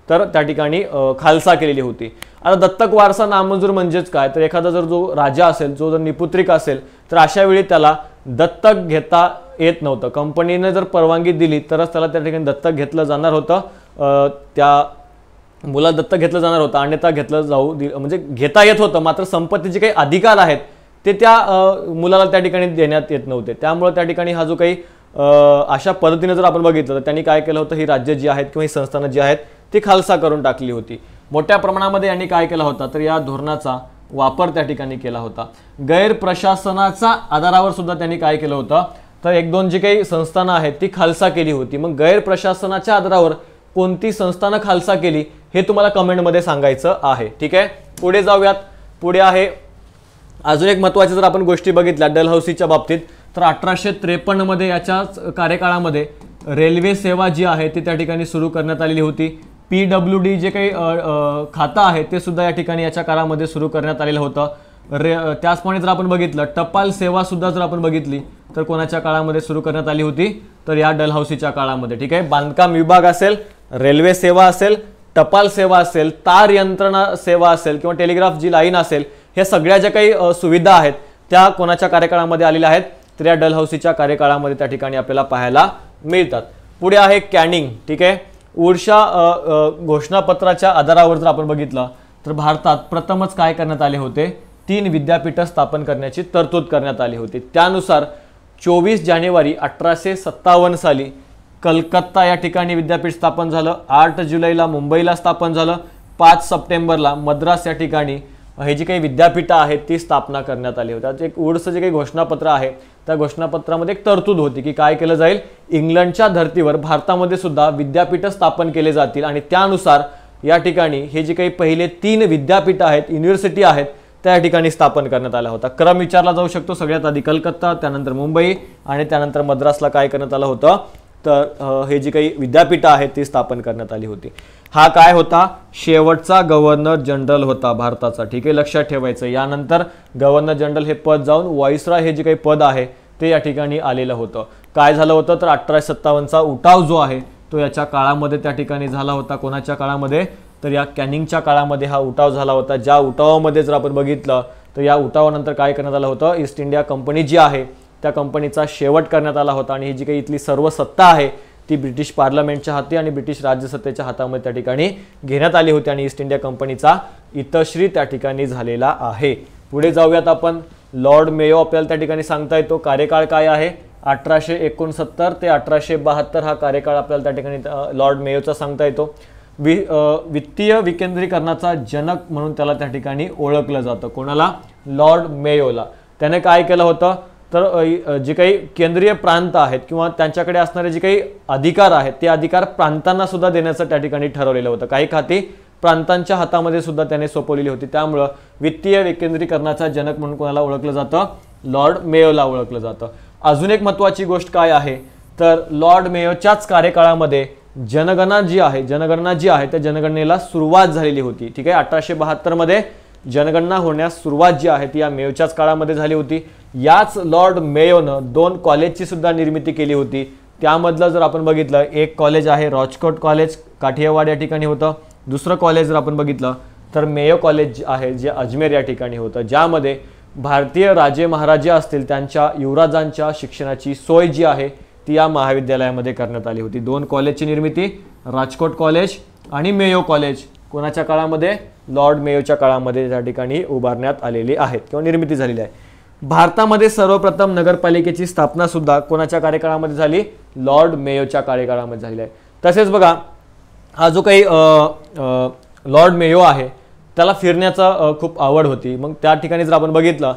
तर त्या ठिकाणी खालसा केलेली होती आता दत्तक वारसा नामंजूर म्हणजेच काय तर एखादा जर जो राजा असेल जो जर निपुत्रिक असेल तर अशा वेळी त्याला दत्तक घेता येत नव्हतं कंपनीने जर परवानगी दिली तरच त्याला त्या ठिकाणी दत्तक घेतलं जाणार होतं त्या मुला दत्तक घेतलं जाणार होतं अन्यथा घेतलं जाऊ म्हणजे घेता येत होतं मात्र संपत्तीचे काही अधिकार आहेत ते त्या मुलाला त्या ठिकाणी देण्यात येत नव्हते त्यामुळे त्या ठिकाणी हा जो काही अशा पद्धतीने जर आपण बघितलं तर त्यांनी काय केलं होतं ही राज्य जी आहेत किंवा ही संस्थानं जी आहेत ती खालसा करून टाकली होती मोठ्या प्रमाणामध्ये यांनी काय केला होता तर या धोरणाचा वापर त्या ठिकाणी केला होता गैरप्रशासनाच्या आधारावर सुद्धा त्यांनी काय केलं होतं तर एक दोन जी काही संस्थानं आहेत ती खालसा केली होती मग गैरप्रशासनाच्या आधारावर कोणती संस्थानं खालसा केली हे तुम्हाला कमेंटमध्ये सांगायचं आहे ठीक आहे पुढे जाऊयात पुढे आहे अजून एक महत्त्वाची जर आपण गोष्टी बघितल्या डलहौसीच्या बाबतीत तर अठराशे त्रेपन्नमध्ये याच्याच कार्यकाळामध्ये रेल्वे सेवा जी आहे ती त्या ठिकाणी सुरू करण्यात आलेली होती पी डब्ल्यू डी जे काही खातं आहे ते सुद्धा या ठिकाणी याच्या काळामध्ये सुरू करण्यात आलेलं होतं रे त्याचप्रमाणे जर आपण बघितलं टपाल सेवासुद्धा जर आपण बघितली तर कोणाच्या काळामध्ये सुरू करण्यात आली होती तर या डलहौसीच्या काळामध्ये ठीक आहे बांधकाम विभाग असेल रेल्वे सेवा असेल टपाल सेवा असेल तार यंत्रणा सेवा असेल किंवा टेलिग्राफ जी लाईन असेल ह्या सगळ्या ज्या काही सुविधा आहेत त्या कोणाच्या कार्यकाळामध्ये आलेल्या आहेत तर या डलहौसीच्या कार्यकाळामध्ये त्या ठिकाणी आपल्याला पाहायला मिळतात पुढे आहे कॅनिंग ठीक आहे ऊर्जा घोषणापत्राच्या आधारावर जर आपण बघितलं तर भारतात प्रथमच काय करण्यात आले होते तीन विद्यापीठं स्थापन करण्याची तरतूद करण्यात आली होती त्यानुसार चोवीस जानेवारी अठराशे सत्तावन्न साली कलकत्ता या ठिकाणी विद्यापीठ स्थापन झालं आठ जुलैला मुंबईला स्थापन झालं पाच सप्टेंबरला मद्रास या ठिकाणी हे जी काही विद्यापीठं आहेत ती स्थापना करण्यात आली होती एक वुड्सचं जे काही घोषणापत्र आहे त्या घोषणापत्रामध्ये एक तरतूद होती की काय केलं जाईल इंग्लंडच्या धर्तीवर भारतामध्ये सुद्धा विद्यापीठं स्थापन केले जातील आणि त्यानुसार या ठिकाणी हे जे काही पहिले तीन विद्यापीठं आहेत युनिव्हर्सिटी आहेत त्या ठिकाणी स्थापन करण्यात आला होता क्रम विचारला जाऊ शकतो सगळ्यात आधी कलकत्ता त्यानंतर मुंबई आणि त्यानंतर मद्रासला काय करण्यात आलं होतं तर हे जी काही विद्यापीठं आहेत ती स्थापन करण्यात आली होती हा काय होता शेवटचा गव्हर्नर जनरल होता भारताचा ठीक आहे लक्षात ठेवायचं यानंतर गव्हर्नर जनरल हे पद जाऊन वाईसराय हे जे काही पद आहे ते या ठिकाणी आलेलं होतं काय झालं होतं तर अठराशे सत्तावन्नचा उठाव जो आहे तो याच्या काळामध्ये त्या ठिकाणी झाला होता कोणाच्या काळामध्ये तर या कॅनिंगच्या काळामध्ये हा उठाव झाला होता ज्या उठावामध्ये जर आपण बघितलं तर या उठावानंतर काय करण्यात आलं होतं ईस्ट इंडिया कंपनी जी आहे त्या कंपनीचा शेवट करण्यात आला होता आणि ही जी काही इथली सर्व सत्ता आहे ती ब्रिटिश पार्लमेंटच्या हाती आणि ब्रिटिश राज्यसत्तेच्या हातामध्ये त्या ठिकाणी घेण्यात आली होती आणि ईस्ट इंडिया कंपनीचा इतश्री त्या ठिकाणी झालेला आहे पुढे जाऊयात आपण लॉर्ड मेयो आपल्याला त्या ठिकाणी सांगता येतो कार्यकाळ काय आहे अठराशे एकोणसत्तर ते अठराशे बहात्तर हा कार्यकाळ आपल्याला त्या ठिकाणी लॉर्ड मेयोचा सांगता येतो वि वित्तीय विकेंद्रीकरणाचा जनक म्हणून त्याला त्या ठिकाणी ओळखलं जातं कोणाला लॉर्ड मेयोला त्याने काय केलं होतं तर जे काही केंद्रीय प्रांत आहेत किंवा त्यांच्याकडे असणारे जे काही अधिकार आहेत ते अधिकार प्रांतांना सुद्धा देण्याचं त्या ठिकाणी ठरवलेलं होतं काही खाती प्रांतांच्या हातामध्ये सुद्धा त्याने सोपवलेली होती त्यामुळं वित्तीय विकेंद्रीकरणाचा जनक म्हणून कोणाला ओळखलं जातं लॉर्ड मेयोला ओळखलं जातं अजून एक महत्त्वाची गोष्ट काय आहे तर लॉर्ड मेयोच्याच कार्यकाळामध्ये जनगणना जी आहे जनगणना जी आहे त्या जनगणनेला सुरुवात झालेली होती ठीक आहे अठराशे बहात्तरमध्ये जनगणना होण्यास सुरुवात जी आहे ती या मेयोच्याच काळामध्ये झाली होती याच लॉर्ड मेयोनं दोन कॉलेजची सुद्धा निर्मिती केली होती त्यामधलं जर आपण बघितलं एक कॉलेज आहे रॉजकोट कॉलेज काठियावाड या ठिकाणी होतं दुसरं कॉलेज जर आपण बघितलं तर मेयो कॉलेज आहे जे अजमेर या ठिकाणी होतं ज्यामध्ये भारतीय राजे महाराजे असतील त्यांच्या युवराजांच्या शिक्षणाची सोय जी आहे ती या महाविद्यालयामध्ये करण्यात आली होती दोन कॉलेजची निर्मिती राजकोट कॉलेज आणि मेयो कॉलेज कोणाच्या काळामध्ये लॉर्ड मेयोच्या काळामध्ये त्या ठिकाणी उभारण्यात आलेली आहेत किंवा निर्मिती झालेली आहे भारतामध्ये सर्वप्रथम नगरपालिकेची स्थापना सुद्धा कोणाच्या कार्यकाळामध्ये झाली लॉर्ड मेयोच्या कार्यकाळामध्ये झाली आहे तसेच बघा हा जो काही लॉर्ड मेयो आहे त्याला फिरण्याचा खूप आवड होती मग त्या ठिकाणी जर आपण बघितलं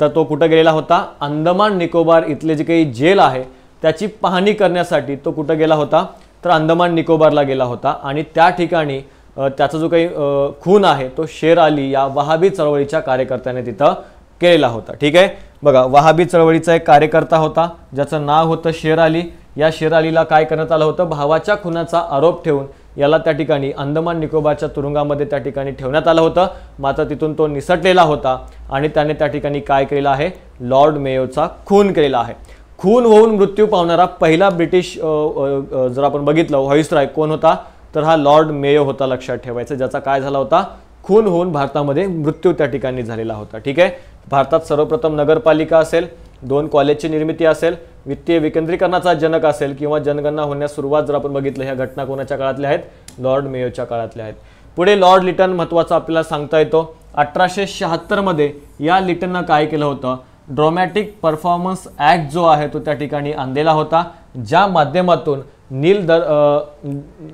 तर तो कुठं गेलेला होता अंदमान निकोबार इथले जे काही जेल आहे त्याची पाहणी करण्यासाठी तो कुठं गेला होता तर अंदमान निकोबारला गेला होता आणि त्या ठिकाणी त्याचा जो काही खून आहे तो शेर अली या वहाबी चळवळीच्या कार्यकर्त्याने तिथं केलेला होता ठीक आहे बघा वहाबी चळवळीचा एक कार्यकर्ता होता ज्याचं नाव होतं शेर अली या शेर अलीला काय करण्यात आलं होतं भावाच्या खुनाचा आरोप ठेवून याला त्या ठिकाणी अंदमान निकोबारच्या तुरुंगामध्ये त्या ठिकाणी ठेवण्यात आलं होतं मात्र तिथून तो निसटलेला होता आणि त्याने त्या ठिकाणी काय केलं आहे लॉर्ड मेयोचा खून केलेला आहे खून होऊन मृत्यू पावणारा पहिला ब्रिटिश जर आपण बघितलं व्हॉईसराय कोण होता तर हा लॉर्ड मेयो होता लक्षात ठेवायचा ज्याचा काय झाला होता खून होऊन भारतामध्ये मृत्यू त्या ठिकाणी झालेला होता ठीक आहे भारतात सर्वप्रथम नगरपालिका असेल दोन कॉलेजची निर्मिती असेल वित्तीय विकेंद्रीकरणाचा जनक असेल किंवा जनगणना होण्यास सुरुवात जर आपण बघितलं ह्या घटना कोणाच्या काळातल्या आहेत लॉर्ड मेयोच्या काळातल्या आहेत पुढे लॉर्ड लिटन महत्वाचा आपल्याला सांगता येतो अठराशे शहात्तरमध्ये या लिटननं काय केलं होतं ड्रॉमॅटिक परफॉर्मन्स ॲक्ट जो आहे तो त्या ठिकाणी आणलेला होता ज्या माध्यमातून नील दर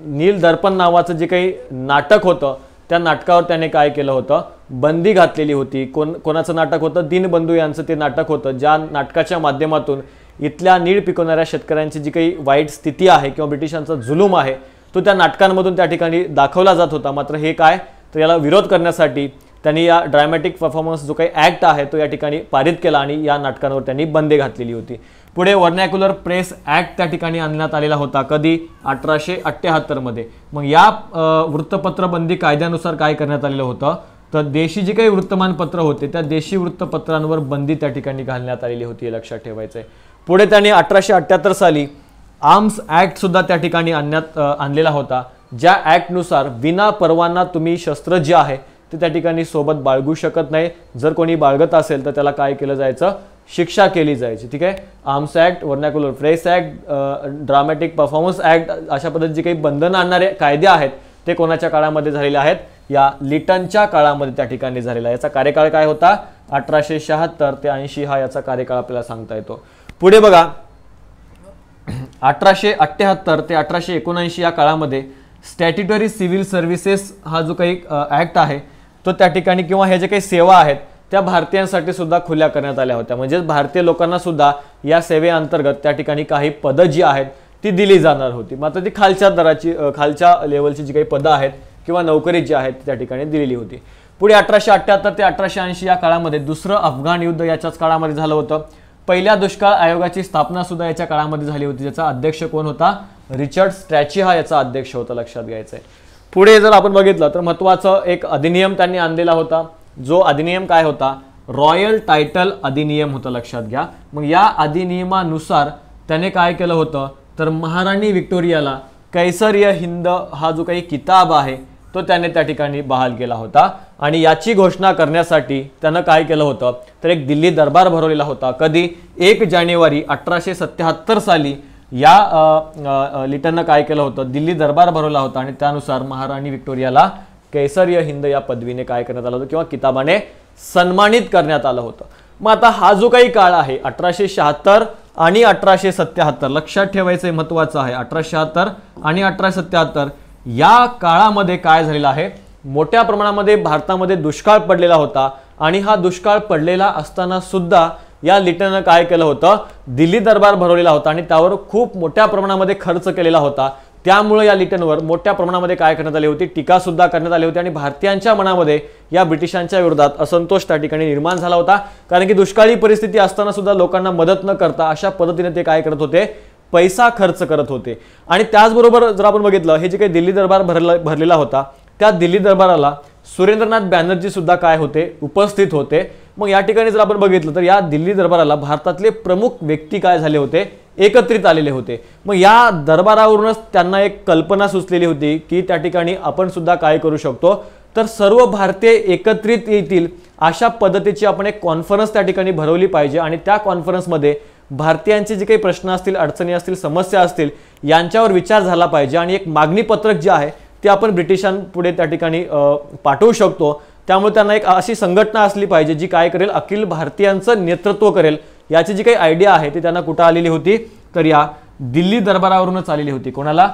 नील दर्पण नावाचं जे काही नाटक होतं त्या नाटकावर त्याने काय केलं होतं बंदी घातलेली होती कोण कोणाचं नाटक होतं दीनबंधू यांचं ते नाटक होतं ज्या नाटकाच्या माध्यमातून इथल्या नीळ पिकवणाऱ्या शेतकऱ्यांची जी काही वाईट स्थिती आहे किंवा ब्रिटिशांचा जुलूम आहे तो त्या नाटकांमधून त्या ठिकाणी दाखवला जात होता मात्र हे काय तर याला विरोध करण्यासाठी त्यांनी या ड्रायमॅटिक परफॉर्मन्स जो काही ॲक्ट आहे तो या ठिकाणी पारित केला आणि या नाटकांवर त्यांनी बंदी घातलेली होती पुढे वर्नॅक्युलर प्रेस ॲक्ट त्या ठिकाणी आणण्यात आलेला होता कधी अठराशे अठ्ठ्याहत्तरमध्ये मग या वृत्तपत्रबंदी कायद्यानुसार काय करण्यात आलेलं होतं तर देशी जी काही वृत्तमानपत्र होते त्या देशी वृत्तपत्रांवर बंदी त्या ठिकाणी घालण्यात आलेली होती हे लक्षात ठेवायचं आहे पुढे त्यांनी अठराशे अठ्ठ्याहत्तर साली आर्म्स ॲक्टसुद्धा त्या ठिकाणी आणण्यात आणलेला होता ज्या ॲक्टनुसार विना परवाना तुम्ही शस्त्र जे आहे ते त्या ठिकाणी सोबत बाळगू शकत नाही जर कोणी बाळगत असेल तर त्याला काय केलं जायचं शिक्षा केली जायची ठीक आहे arms act vernacular press act dramatic performance act अशा पद्धतीची काही बंधनं आणणारे कायदे आहेत ते कोणाच्या काळामध्ये झालेले आहेत या लिटनच्या काळामध्ये त्या ठिकाणी झालेला याचा कार्यकाळ काय होता अठराशे शहात्तर ते ऐंशी हा याचा कार्यकाळ आपल्याला सांगता येतो पुढे बघा अठराशे अठ्ठ्याहत्तर ते अठराशे एकोणऐंशी या काळामध्ये स्टॅट्युटरी सिव्हिल सर्व्हिसेस हा जो काही ऍक्ट आहे तो त्या ठिकाणी किंवा ह्या जे काही सेवा आहेत त्या भारतीयांसाठी सुद्धा खुल्या करण्यात आल्या होत्या म्हणजेच भारतीय लोकांना सुद्धा या सेवेअंतर्गत त्या ठिकाणी काही पदं जी आहेत ती दिली जाणार होती मात्र ती खालच्या दराची खालच्या लेवलची जी काही पदं आहेत किंवा नोकरी जी आहेत त्या ठिकाणी दिलेली होती पुढे अठराशे अठ्ठ्याहत्तर ते अठराशे ऐंशी या काळामध्ये दुसरं अफगाण युद्ध याच्याच काळामध्ये झालं होतं पहिल्या दुष्काळ आयोगाची स्थापना सुद्धा याच्या काळामध्ये झाली होती ज्याचा अध्यक्ष कोण होता रिचर्ड स्ट्रॅची हा याचा अध्यक्ष होता लक्षात घ्यायचं आहे पुढे जर आपण बघितलं तर महत्त्वाचं एक अधिनियम त्यांनी आणलेला होता जो अधिनियम काय होता रॉयल टायटल अधिनियम होता लक्षात घ्या मग या अधिनियमानुसार त्याने काय केलं होतं तर महाराणी विक्टोरियाला कैसर्य हिंद हा जो काही किताब आहे तो त्याने त्या ठिकाणी बहाल केला होता आणि याची घोषणा करण्यासाठी त्यानं काय केलं होतं तर एक दिल्ली दरबार भरवलेला होता कधी एक जानेवारी अठराशे सत्याहत्तर साली या लिटननं काय केलं होतं दिल्ली दरबार भरवला होता आणि त्यानुसार महाराणी विक्टोरियाला केसर्य हिंद या पदवीने काय करण्यात आलं होतं किंवा किताबाने सन्मानित करण्यात आलं होतं मग आता हा जो काही काळ आहे अठराशे शहात्तर आणि अठराशे सत्याहत्तर लक्षात ठेवायचं महत्वाचं आहे अठराशे शहात्तर आणि अठराशे सत्याहत्तर या काळामध्ये काय झालेलं आहे मोठ्या प्रमाणामध्ये भारतामध्ये दुष्काळ पडलेला होता आणि हा दुष्काळ पडलेला असताना सुद्धा या लिटननं काय केलं होतं दिल्ली दरबार भरवलेला होता आणि त्यावर खूप मोठ्या प्रमाणामध्ये खर्च केलेला होता त्यामुळे या लिटनवर मोठ्या प्रमाणामध्ये काय करण्यात आली होती टीकासुद्धा करण्यात आली होती आणि भारतीयांच्या मनामध्ये या ब्रिटिशांच्या विरोधात असंतोष त्या ठिकाणी निर्माण झाला होता कारण की दुष्काळी परिस्थिती असताना सुद्धा लोकांना मदत न करता अशा पद्धतीने ते काय करत होते पैसा खर्च करत होते आणि त्याचबरोबर जर आपण बघितलं हे जे काही दिल्ली दरबार भरला भरलेला होता त्या दिल्ली दरबाराला सुरेंद्रनाथ बॅनर्जी सुद्धा काय होते उपस्थित होते मग या ठिकाणी जर आपण बघितलं तर या दिल्ली दरबाराला भारतातले प्रमुख व्यक्ती काय झाले होते एकत्रित आलेले होते मग या दरबारावरूनच त्यांना एक कल्पना सुचलेली होती की त्या ठिकाणी आपण सुद्धा काय करू शकतो तर सर्व भारतीय एकत्रित येतील अशा पद्धतीची आपण एक कॉन्फरन्स त्या ठिकाणी भरवली पाहिजे आणि त्या कॉन्फरन्समध्ये भारतीयांचे जे काही प्रश्न असतील अडचणी असतील समस्या असतील यांच्यावर विचार झाला पाहिजे आणि एक मागणीपत्रक जे आहे ते आपण ब्रिटिशांपुढे त्या ठिकाणी पाठवू शकतो त्यामुळे त्यांना एक अशी संघटना असली पाहिजे जी काय करेल अखिल भारतीयांचं नेतृत्व करेल याची जी काही आयडिया आहे ती त्यांना कुठं आलेली होती तर या दिल्ली दरबारावरूनच आलेली होती कोणाला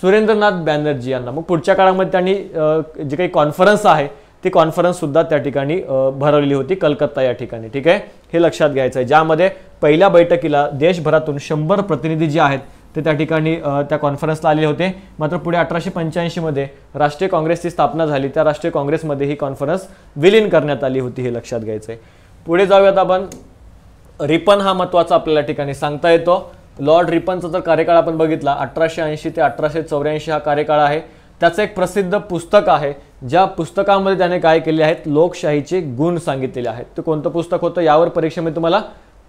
सुरेंद्रनाथ बॅनर्जी यांना मग पुढच्या काळामध्ये त्यांनी जी काही कॉन्फरन्स आहे ती कॉन्फरन्स सुद्धा त्या ठिकाणी भरवलेली होती कलकत्ता या ठिकाणी ठीक आहे हे लक्षात घ्यायचं आहे ज्यामध्ये पहिल्या बैठकीला देशभरातून शंभर प्रतिनिधी जे आहेत ते त्या ठिकाणी त्या कॉन्फरन्सला आले होते मात्र पुढे अठराशे पंच्याऐंशीमध्ये राष्ट्रीय काँग्रेसची स्थापना झाली त्या राष्ट्रीय काँग्रेसमध्ये ही कॉन्फरन्स विलीन करण्यात आली होती हे लक्षात घ्यायचं आहे पुढे जाऊयात आपण रिपन हा महत्त्वाचा आपल्याला ठिकाणी सांगता येतो लॉर्ड रिपनचा जर कार्यकाळ आपण बघितला अठराशे ऐंशी ते अठराशे चौऱ्याऐंशी हा कार्यकाळ आहे त्याचं एक प्रसिद्ध पुस्तक आहे ज्या पुस्तकामध्ये त्याने काय केले आहेत लोकशाहीचे गुण सांगितलेले आहेत ते कोणतं पुस्तक होतं यावर परीक्षेमध्ये तुम्हाला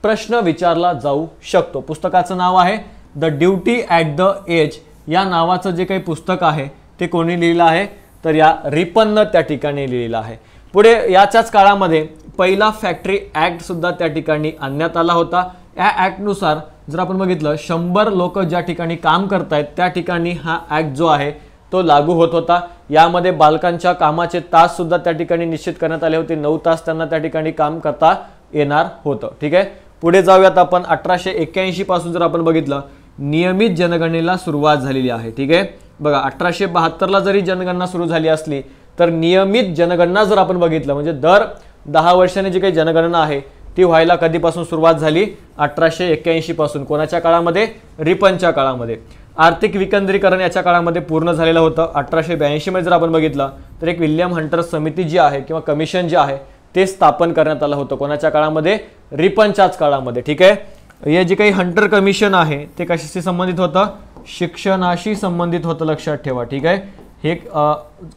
प्रश्न विचारला जाऊ शकतो पुस्तकाचं नाव आहे the duty at the edge या नावाचं जे काही पुस्तक आहे ते कोणी लिहिलं आहे तर या रिपननं त्या ठिकाणी लिहिलेलं आहे पुढे याच्याच काळामध्ये पहिला फॅक्टरी ॲक्टसुद्धा त्या ठिकाणी आणण्यात आला होता या ॲक्टनुसार जर आपण बघितलं शंभर लोक ज्या ठिकाणी काम करतायत त्या ठिकाणी हा ॲक्ट जो आहे तो लागू होत होता यामध्ये बालकांच्या कामाचे ताससुद्धा त्या ठिकाणी निश्चित करण्यात आले होते नऊ तास त्यांना त्या ठिकाणी काम करता येणार होतं ठीक आहे पुढे जाऊयात आपण अठराशे एक्क्याऐंशीपासून जर आपण बघितलं नियमित जनगणनेला सुरुवात झालेली आहे ठीक आहे बघा अठराशे बहात्तरला जरी जनगणना सुरू झाली असली तर नियमित जनगणना जर आपण बघितलं म्हणजे दर दहा वर्षाने जी काही जनगणना आहे ती व्हायला कधीपासून सुरुवात झाली अठराशे एक्क्याऐंशीपासून कोणाच्या काळामध्ये रिपनच्या काळामध्ये आर्थिक विकेंद्रीकरण याच्या काळामध्ये पूर्ण झालेलं होतं अठराशे ब्याऐंशीमध्ये जर आपण बघितलं तर एक विल्यम हंटर समिती जी आहे किंवा कमिशन जे आहे ते स्थापन करण्यात आलं होतं कोणाच्या काळामध्ये रिपनच्याच काळामध्ये ठीक आहे हे जे काही हंटर कमिशन आहे ते कशाशी संबंधित होतं शिक्षणाशी संबंधित होतं लक्षात ठेवा ठीक आहे हे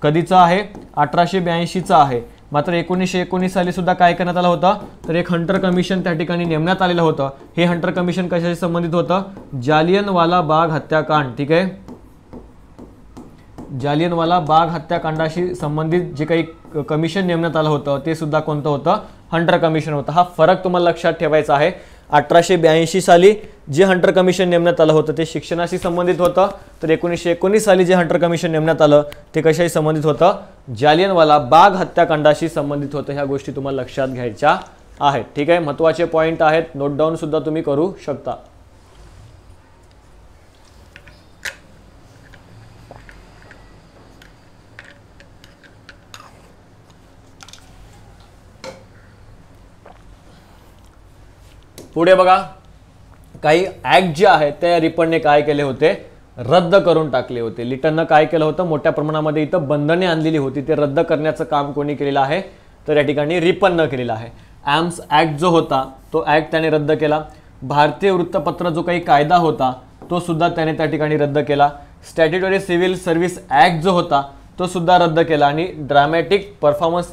कधीचं आहे अठराशे ब्याऐंशीचं आहे मात्र एकोणीसशे एकोणीस साली सुद्धा काय करण्यात आलं होतं तर एक हंटर कमिशन त्या ठिकाणी नेमण्यात आलेलं होतं हे हंटर कमिशन कशाशी संबंधित होतं जालियनवाला बाग हत्याकांड ठीक आहे जालियनवाला बाग हत्याकांडाशी संबंधित जे काही कमिशन नेमण्यात आलं होतं ते सुद्धा कोणतं होतं हंटर कमिशन होता हा फरक तुम्हाला लक्षात ठेवायचा आहे अठराशे ब्याऐंशी साली जे हंटर कमिशन नेमण्यात आलं होतं ते शिक्षणाशी संबंधित होतं तर एकोणीसशे एकोणीस साली जे हंटर कमिशन नेमण्यात आलं ते कशाशी संबंधित होतं जालियनवाला बाग हत्याकांडाशी संबंधित होतं ह्या गोष्टी तुम्हाला लक्षात घ्यायच्या आहेत ठीक आहे महत्त्वाचे पॉईंट आहेत नोट तुम्ही करू शकता पुढे बघा काही ॲक्ट जे आहेत ते रिपनने काय केले होते रद्द करून टाकले होते लिटननं काय केलं होतं मोठ्या प्रमाणामध्ये इथं बंधने आणलेली होती ते रद्द करण्याचं काम कोणी केलेलं आहे तर या ठिकाणी रिपननं केलेलं आहे ॲम्स ॲक्ट जो होता तो ॲक्ट त्याने रद्द केला भारतीय वृत्तपत्र जो काही कायदा होता तो सुद्धा त्याने त्या ठिकाणी रद्द केला स्टॅट्युटरी सिव्हिल सर्व्हिस ॲक्ट जो होता तो सुद्धा रद्द केला आणि ड्रामॅटिक परफॉर्मन्स